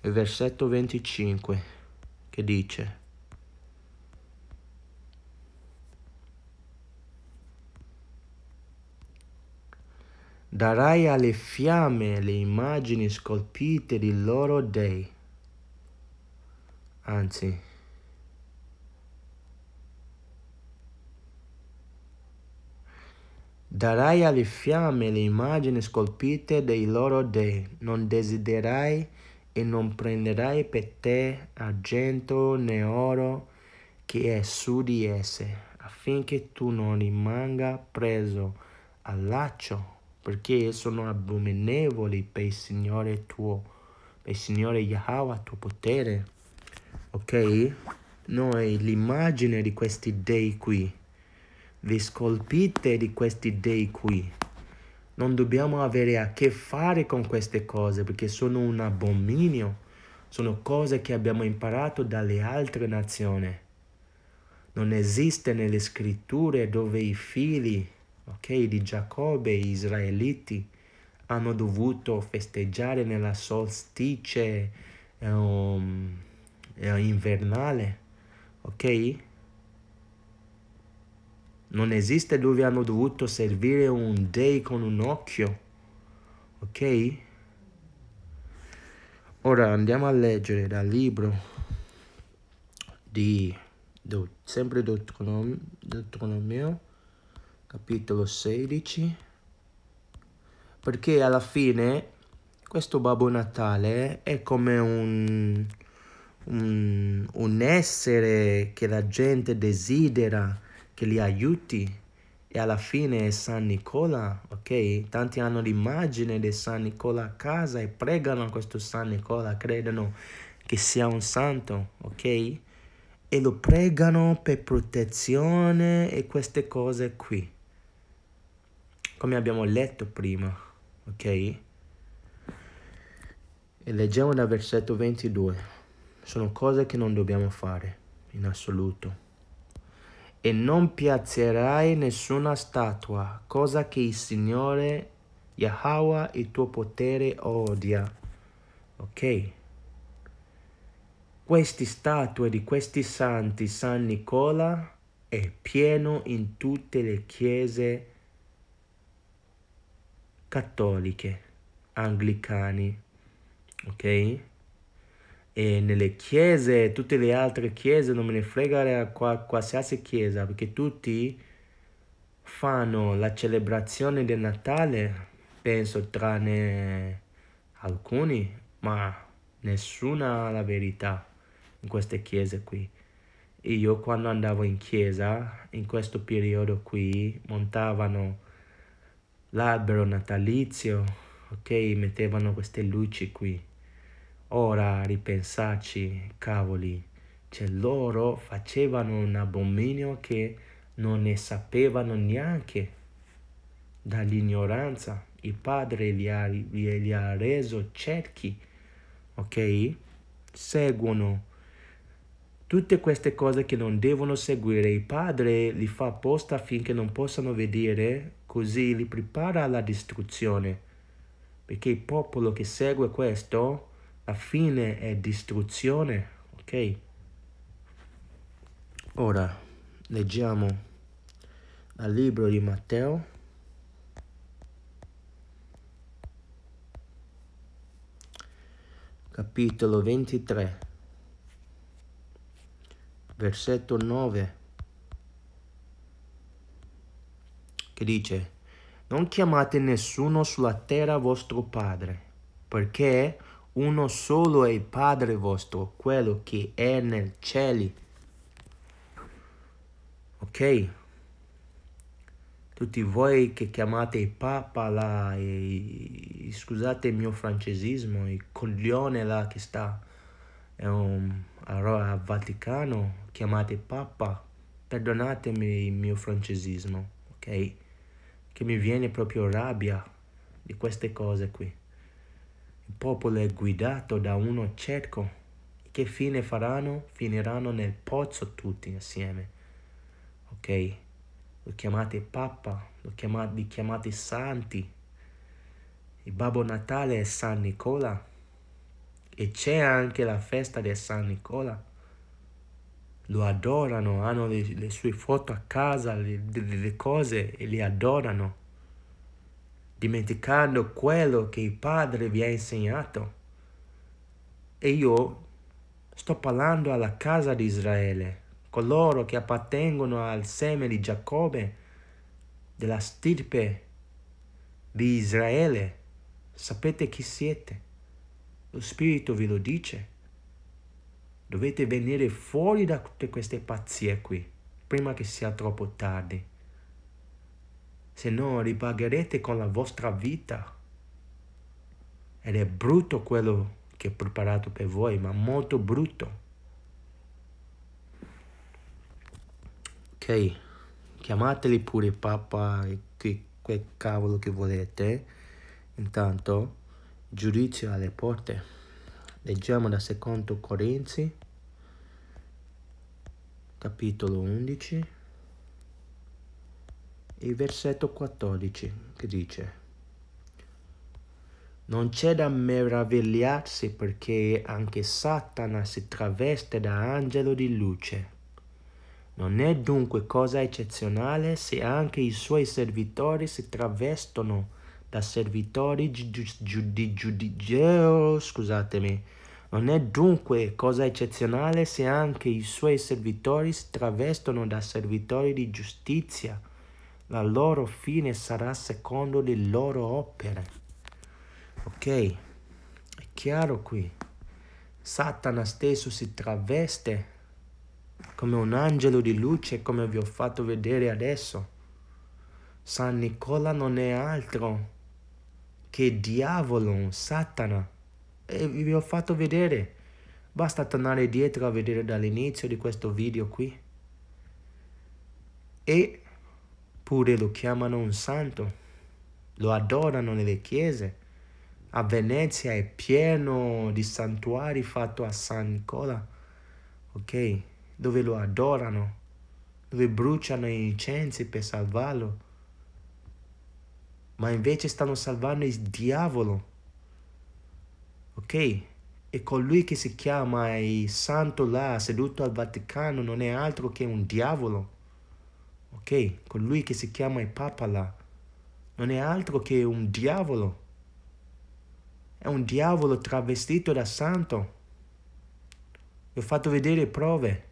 e versetto 25 che dice Darai alle fiamme le immagini scolpite di loro dei. Anzi, Darai alle fiamme le immagini scolpite dei loro dei, non desiderai e non prenderai per te argento né oro che è su di esse, affinché tu non rimanga preso al laccio, perché sono abominevoli per il Signore tuo, per il Signore Yahweh tuo potere. Ok? Noi l'immagine di questi dei qui vi scolpite di questi dei qui. Non dobbiamo avere a che fare con queste cose perché sono un abominio, sono cose che abbiamo imparato dalle altre nazioni. Non esiste nelle scritture dove i figli okay, di Giacobbe, gli israeliti, hanno dovuto festeggiare nella solstice um, invernale, ok? Non esiste dove hanno dovuto servire un dei con un occhio. Ok? Ora andiamo a leggere dal libro di sempre Deuteronomio, Deuteronomio capitolo 16 perché alla fine questo Babbo Natale è come un, un, un essere che la gente desidera che li aiuti. E alla fine è San Nicola, ok? Tanti hanno l'immagine di San Nicola a casa e pregano a questo San Nicola, credono che sia un santo, ok? E lo pregano per protezione e queste cose qui. Come abbiamo letto prima, ok? E leggiamo dal versetto 22. Sono cose che non dobbiamo fare, in assoluto e non piazzerai nessuna statua, cosa che il Signore Yahweh il tuo potere odia. Ok? Queste statue di questi santi, San Nicola, è pieno in tutte le chiese cattoliche, anglicane, ok? e nelle chiese, tutte le altre chiese, non me ne frega qualsiasi chiesa, perché tutti fanno la celebrazione del Natale, penso tranne alcuni, ma nessuna la verità in queste chiese qui. E io quando andavo in chiesa, in questo periodo qui, montavano l'albero natalizio, ok? Mettevano queste luci qui Ora ripensarci, cavoli, cioè loro facevano un abominio che non ne sapevano neanche. Dall'ignoranza il Padre li ha, li ha reso cerchi, ok? Seguono tutte queste cose che non devono seguire. Il Padre li fa apposta affinché non possano vedere, così li prepara alla distruzione. Perché il popolo che segue questo a fine è distruzione, ok? Ora leggiamo dal libro di Matteo. Capitolo 23, versetto 9, che dice, Non chiamate nessuno sulla terra vostro Padre, perché uno solo è il Padre vostro, quello che è nel cielo. Ok? Tutti voi che chiamate Papa là, e, scusate il mio francesismo, il coglione là che sta um, al Vaticano, chiamate Papa, perdonatemi il mio francesismo, ok? Che mi viene proprio rabbia di queste cose qui. Il popolo è guidato da uno cerco. Che fine faranno? Finiranno nel pozzo tutti insieme. Ok? Lo chiamate Papa, lo chiamate, li chiamate Santi. Il Babbo Natale è San Nicola. E c'è anche la festa di San Nicola. Lo adorano, hanno le, le sue foto a casa, le, le, le cose e li adorano dimenticando quello che il Padre vi ha insegnato. E io sto parlando alla casa di Israele, coloro che appartengono al seme di Giacobbe, della stirpe di Israele. Sapete chi siete? Lo Spirito vi lo dice. Dovete venire fuori da tutte queste pazzie qui, prima che sia troppo tardi se no ripagherete con la vostra vita. Ed è brutto quello che ho preparato per voi, ma molto brutto. Ok, chiamateli pure papà e che, che cavolo che volete. Intanto, giudizio alle porte. Leggiamo da Secondo Corinzi, capitolo 11 il versetto 14 che dice non c'è da meravigliarsi perché anche Satana si traveste da angelo di luce. Non è dunque cosa eccezionale se anche i suoi servitori si travestono da servitori di giudizio. scusatemi. Non è dunque cosa eccezionale se anche i suoi servitori si travestono da servitori di giustizia la loro fine sarà secondo le loro opere. Ok? È chiaro qui. Satana stesso si traveste come un angelo di luce, come vi ho fatto vedere adesso. San Nicola non è altro che diavolo, Satana. E vi ho fatto vedere. Basta tornare dietro a vedere dall'inizio di questo video qui. E pure lo chiamano un santo, lo adorano nelle chiese. A Venezia è pieno di santuari fatto a San Nicola, ok? Dove lo adorano, dove bruciano i incensi per salvarlo. Ma invece stanno salvando il diavolo, ok? E colui che si chiama il santo là, seduto al Vaticano, non è altro che un diavolo ok? Colui che si chiama il Papa là non è altro che un diavolo. È un diavolo travestito da santo. Vi ho fatto vedere prove.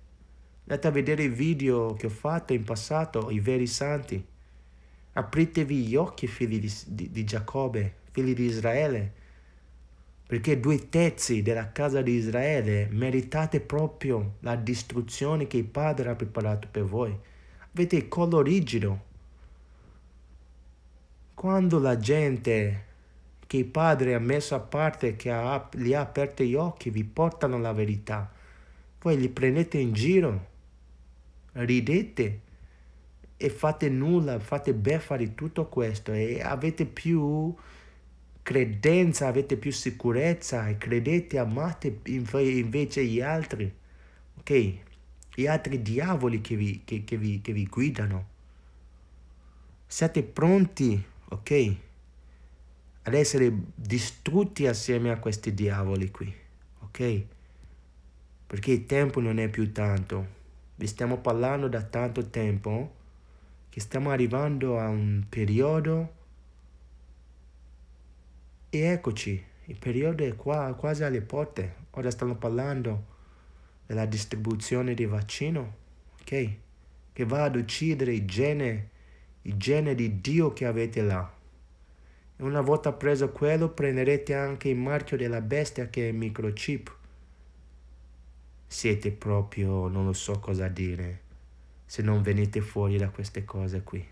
Andate a vedere i video che ho fatto in passato, i veri santi. Apritevi gli occhi, figli di, di, di Giacobbe, figli di Israele, perché due terzi della casa di Israele meritate proprio la distruzione che il Padre ha preparato per voi avete collo rigido. Quando la gente che il Padre ha messo a parte, che ha, gli ha aperti gli occhi, vi portano la verità, voi li prendete in giro, ridete e fate nulla, fate beffa di tutto questo e avete più credenza, avete più sicurezza e credete, amate invece gli altri. Ok? e altri diavoli che vi, che, che vi, che vi guidano. Siate pronti, ok? Ad essere distrutti assieme a questi diavoli qui, ok? Perché il tempo non è più tanto. Vi stiamo parlando da tanto tempo che stiamo arrivando a un periodo e eccoci, il periodo è qua, quasi alle porte. Ora stanno parlando della distribuzione di vaccino, ok? Che va ad uccidere il gene, il gene di Dio che avete là. E una volta preso quello, prenderete anche il marchio della bestia che è il microchip. Siete proprio, non lo so cosa dire, se non venite fuori da queste cose qui.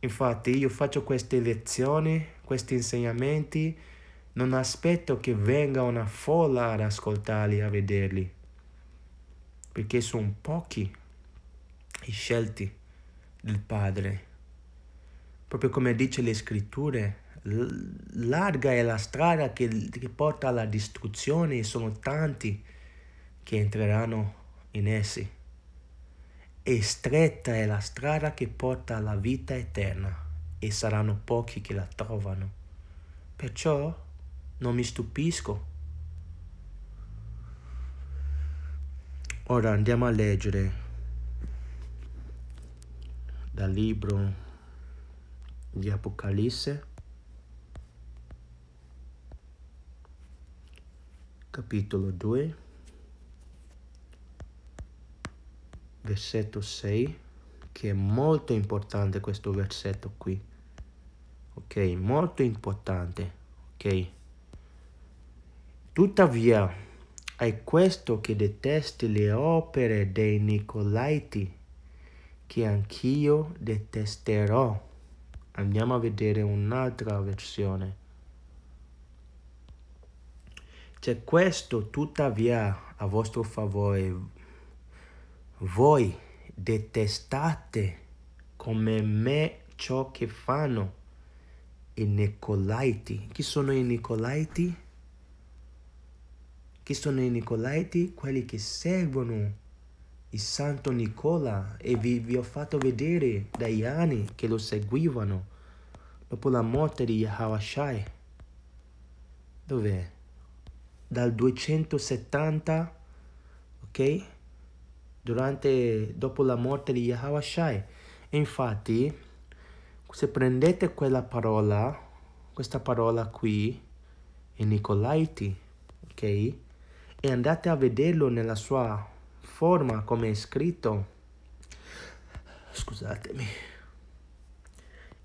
Infatti io faccio queste lezioni, questi insegnamenti, non aspetto che venga una folla ad ascoltarli, a vederli perché sono pochi i scelti del Padre. Proprio come dice le scritture, larga è la strada che, che porta alla distruzione e sono tanti che entreranno in essi. E stretta è la strada che porta alla vita eterna e saranno pochi che la trovano. Perciò non mi stupisco Ora andiamo a leggere dal libro di Apocalisse, capitolo 2, versetto 6, che è molto importante questo versetto qui, ok? Molto importante, ok? Tuttavia, è questo che detesti le opere dei Nicolaiti, che anch'io detesterò. Andiamo a vedere un'altra versione. C'è questo tuttavia a vostro favore. Voi detestate come me ciò che fanno i Nicolaiti. Chi sono i Nicolaiti? che sono i Nicolaiti, quelli che seguono il Santo Nicola e vi, vi ho fatto vedere dai anni che lo seguivano dopo la morte di Yahawashai. Dov'è? Dal 270, ok? Durante, dopo la morte di Yahawashai. Infatti, se prendete quella parola, questa parola qui, i Nicolaiti, ok? e andate a vederlo nella sua forma come è scritto. Scusatemi.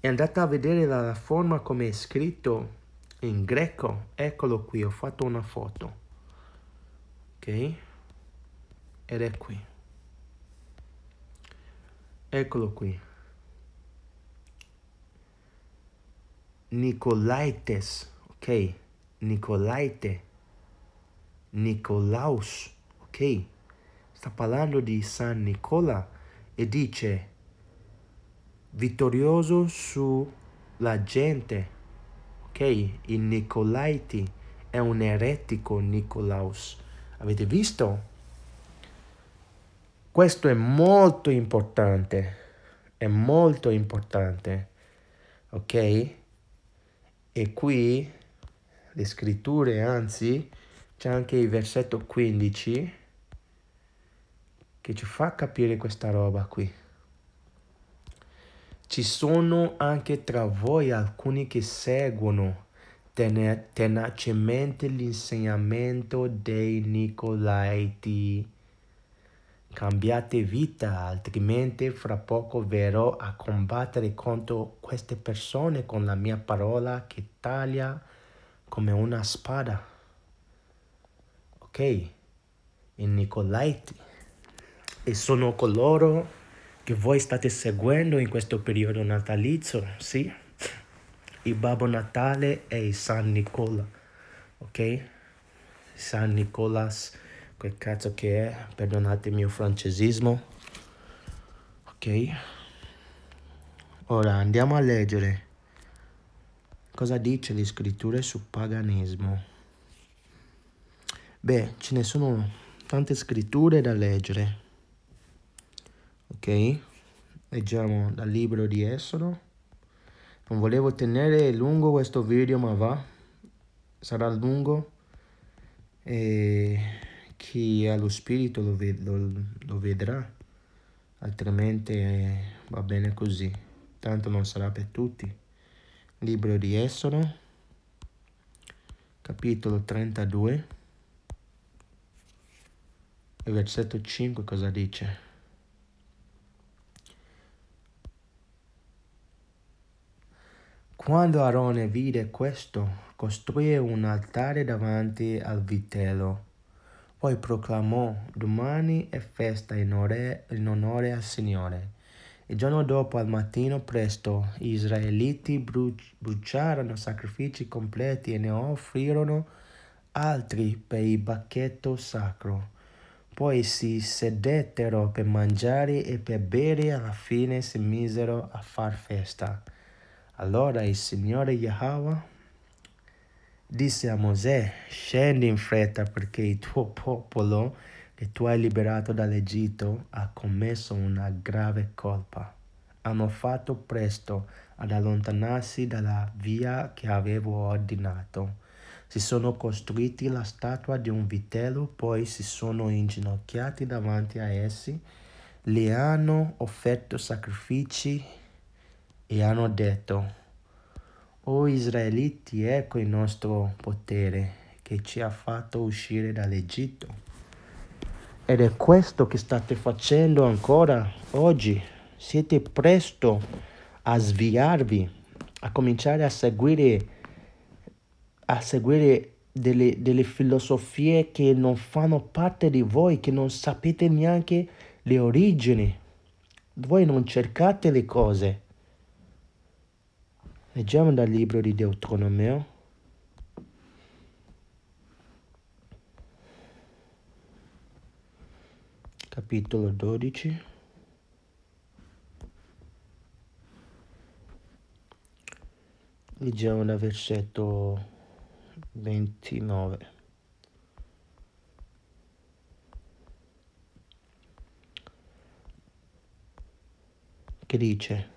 E andate a vedere la forma come è scritto in greco. Eccolo qui, ho fatto una foto. Ok? Ed è qui. Eccolo qui. Nicolaites, ok? Nicolaites. Nicolaus, ok? Sta parlando di San Nicola e dice vittorioso sulla gente, ok? I Nicolaiti è un eretico Nicolaus. Avete visto? Questo è molto importante, è molto importante, ok? E qui le scritture, anzi, c'è anche il versetto 15 che ci fa capire questa roba qui. Ci sono anche tra voi alcuni che seguono tenacemente l'insegnamento dei Nicolaiti. Cambiate vita, altrimenti fra poco verrò a combattere contro queste persone con la mia parola che taglia come una spada ok? I Nicolaiti. E sono coloro che voi state seguendo in questo periodo natalizio, sì? Il Babbo Natale e il San Nicola, ok? San Nicolas, quel cazzo che è, perdonate il mio francesismo, ok? Ora andiamo a leggere cosa dice le scritture sul paganesimo. Beh, ce ne sono tante scritture da leggere. Ok? Leggiamo dal libro di Esodo. Non volevo tenere lungo questo video, ma va. Sarà lungo. E chi ha lo spirito lo, ved lo, lo vedrà. Altrimenti eh, va bene così. Tanto non sarà per tutti. Libro di Esodo, capitolo 32. Il versetto 5 cosa dice? Quando Aarone vide questo, costruì un altare davanti al vitello. Poi proclamò, domani è festa in, ore, in onore al Signore. Il giorno dopo, al mattino presto, gli israeliti bruci- bruciarono sacrifici completi e ne offrirono altri per il bacchetto sacro poi si sedettero per mangiare e per bere e alla fine si misero a far festa. Allora il Signore Yahweh disse a Mosè, scendi in fretta perché il tuo popolo che tu hai liberato dall'Egitto ha commesso una grave colpa. Hanno fatto presto ad allontanarsi dalla via che avevo ordinato si sono costruiti la statua di un vitello, poi si sono inginocchiati davanti a essi, le hanno offerto sacrifici e hanno detto, o Israeliti, ecco il nostro potere che ci ha fatto uscire dall'Egitto. Ed è questo che state facendo ancora oggi. Siete presto a sviarvi, a cominciare a seguire a seguire delle, delle filosofie che non fanno parte di voi, che non sapete neanche le origini. Voi non cercate le cose. Leggiamo dal libro di Deuteronomio. Capitolo 12. Leggiamo da versetto 29 che dice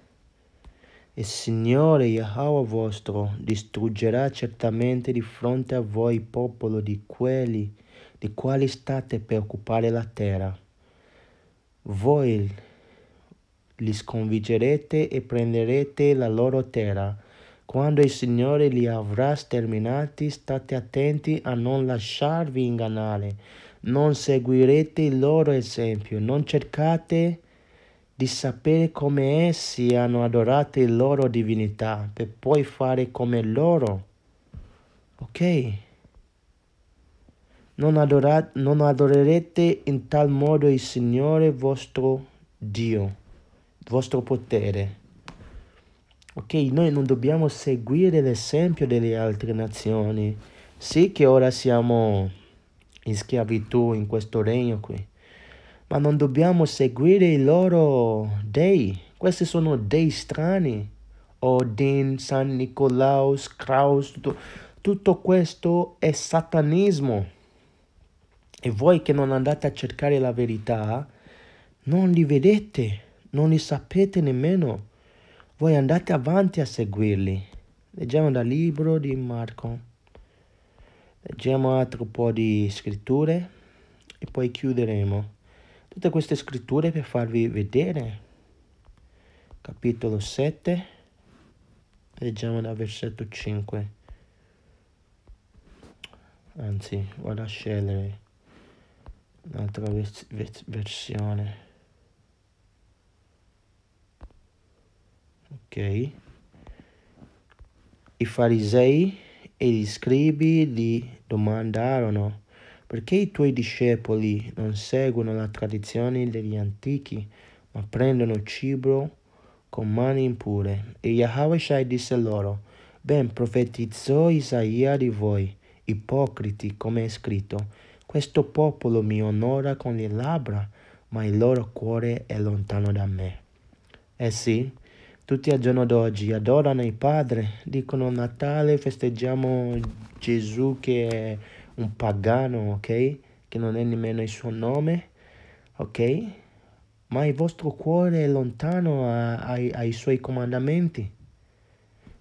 il Signore Yahweh vostro distruggerà certamente di fronte a voi il popolo di quelli di quali state per occupare la terra. Voi li sconviggerete e prenderete la loro terra quando il Signore li avrà sterminati, state attenti a non lasciarvi ingannare. Non seguirete il loro esempio. Non cercate di sapere come essi hanno adorato la loro divinità per poi fare come loro. Ok? Non, adorate, non adorerete in tal modo il Signore vostro Dio, vostro potere. Ok, noi non dobbiamo seguire l'esempio delle altre nazioni. Sì che ora siamo in schiavitù in questo regno qui, ma non dobbiamo seguire i loro dei. Questi sono dei strani. Odin, San Nicolaus, Kraus, tutto, tutto questo è satanismo. E voi che non andate a cercare la verità, non li vedete, non li sapete nemmeno. Voi andate avanti a seguirli. Leggiamo dal libro di Marco. Leggiamo altro po' di scritture e poi chiuderemo. Tutte queste scritture per farvi vedere. Capitolo 7. Leggiamo dal versetto 5 anzi vado a scegliere un'altra vers vers versione ok? I farisei e gli scribi gli domandarono perché i tuoi discepoli non seguono la tradizione degli antichi, ma prendono cibo con mani impure. E Yahweh Shai disse loro, ben profetizzò Isaia di voi, ipocriti, come è scritto, questo popolo mi onora con le labbra, ma il loro cuore è lontano da me. Eh sì, tutti al giorno d'oggi adorano il Padre, dicono Natale, festeggiamo Gesù che è un pagano, ok? Che non è nemmeno il suo nome, ok? Ma il vostro cuore è lontano a, a, ai suoi comandamenti.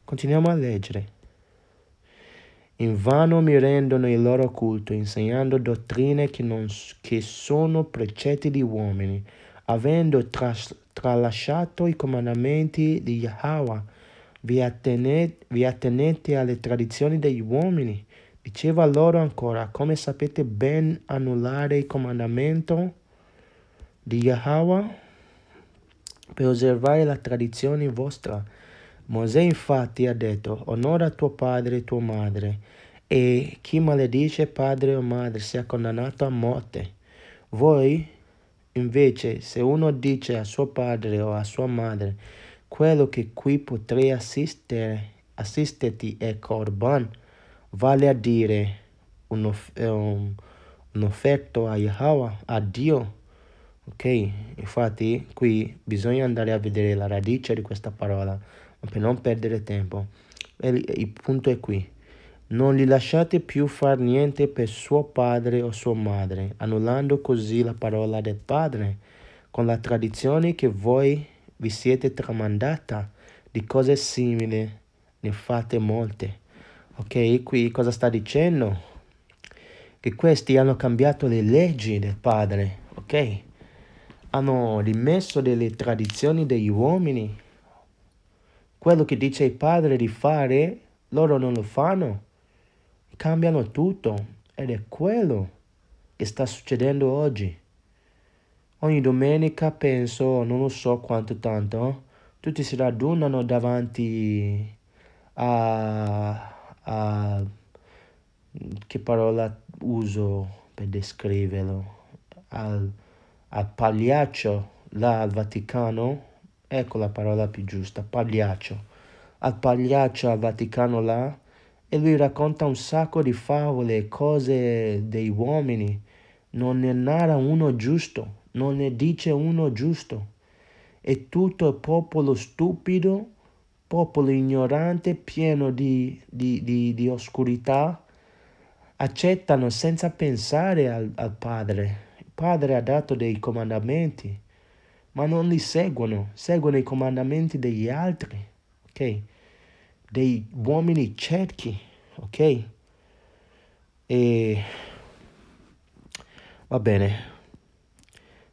Continuiamo a leggere. In vano mi rendono il loro culto, insegnando dottrine che, non, che sono precetti di uomini, avendo tras, tralasciato i comandamenti di Yahweh, vi, attenete, vi attenete alle tradizioni degli uomini. Diceva loro ancora, come sapete ben annullare il comandamento di Yahweh? per osservare la tradizione vostra. Mosè infatti ha detto, onora tuo padre e tua madre, e chi maledice padre o madre sia condannato a morte. Voi Invece, se uno dice a suo padre o a sua madre, quello che qui potrei assistere, assisterti è Corban, vale a dire un, off- eh, un, un offerto a Yahweh, a Dio. Ok, infatti qui bisogna andare a vedere la radice di questa parola per non perdere tempo. E il punto è qui. Non gli lasciate più far niente per suo padre o sua madre, annullando così la parola del padre, con la tradizione che voi vi siete tramandata di cose simili, ne fate molte. Ok, qui cosa sta dicendo? Che questi hanno cambiato le leggi del padre, ok? Hanno rimesso delle tradizioni degli uomini. Quello che dice il padre di fare, loro non lo fanno cambiano tutto ed è quello che sta succedendo oggi. Ogni domenica penso, non lo so quanto tanto, eh, tutti si radunano davanti a, a che parola uso per descriverlo, al, al pagliaccio là al Vaticano, ecco la parola più giusta, pagliaccio, al pagliaccio al Vaticano là e lui racconta un sacco di favole e cose dei uomini, non ne narra uno giusto, non ne dice uno giusto. E tutto il popolo stupido, popolo ignorante, pieno di, di, di, di oscurità, accettano senza pensare al, al Padre. Il Padre ha dato dei comandamenti, ma non li seguono, seguono i comandamenti degli altri. Okay? dei uomini cerchi, ok? E va bene.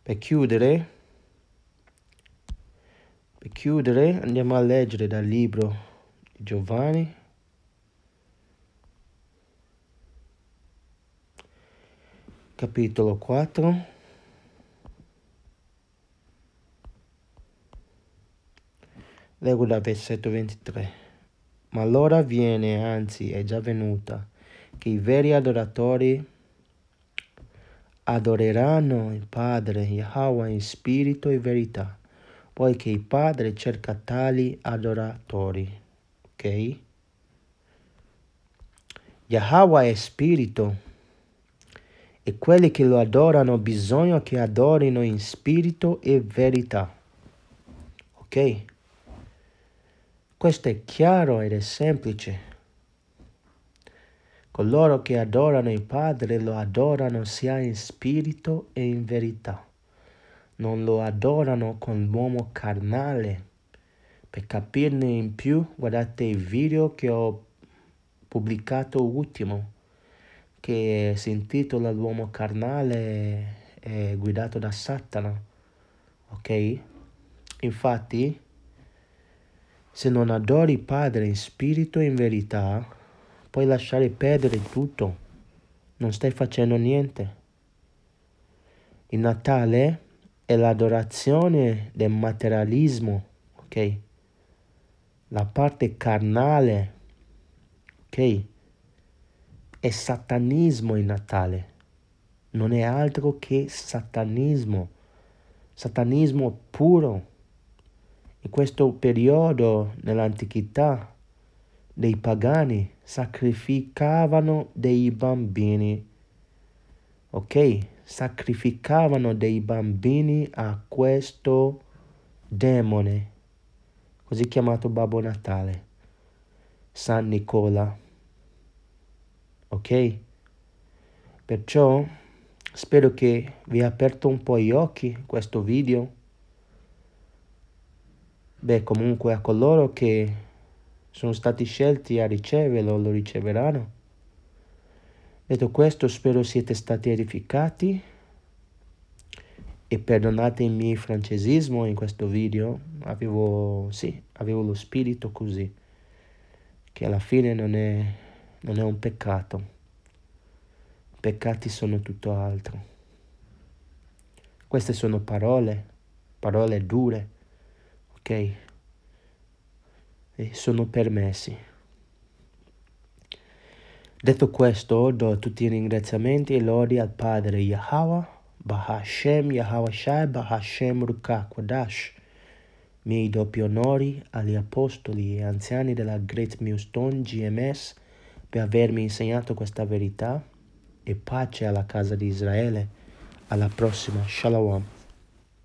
Per chiudere, per chiudere andiamo a leggere dal libro di Giovanni. Capitolo 4. Leggo dal versetto 23. Ma l'ora viene, anzi è già venuta, che i veri adoratori adoreranno il Padre Yahweh in spirito e verità, poiché il Padre cerca tali adoratori. Ok? Yahweh è spirito e quelli che lo adorano bisogna che adorino in spirito e verità. Ok? Questo è chiaro ed è semplice. Coloro che adorano il Padre lo adorano sia in spirito e in verità. Non lo adorano con l'uomo carnale. Per capirne in più, guardate il video che ho pubblicato ultimo, che si intitola L'uomo carnale è guidato da Satana. Ok? Infatti, se non adori Padre in spirito e in verità, puoi lasciare perdere tutto. Non stai facendo niente. Il Natale è l'adorazione del materialismo, ok? La parte carnale, ok? È satanismo il Natale. Non è altro che satanismo. Satanismo puro questo periodo nell'antichità dei pagani sacrificavano dei bambini, ok? Sacrificavano dei bambini a questo demone, così chiamato Babbo Natale, San Nicola, ok? Perciò spero che vi aperto un po' gli occhi questo video Beh, comunque a coloro che sono stati scelti a riceverlo, lo riceveranno. Detto questo, spero siete stati edificati e perdonate il mio francesismo in questo video, avevo, sì, avevo lo spirito così, che alla fine non è, non è un peccato, peccati sono tutto altro. Queste sono parole, parole dure ok? E sono permessi. Detto questo, do tutti i ringraziamenti e lodi al Padre Yahweh, Bahashem Yahweh Shai, Bahashem Rukah Kodash. Miei doppi onori agli apostoli e anziani della Great Millstone GMS per avermi insegnato questa verità e pace alla casa di Israele. Alla prossima, Shalom.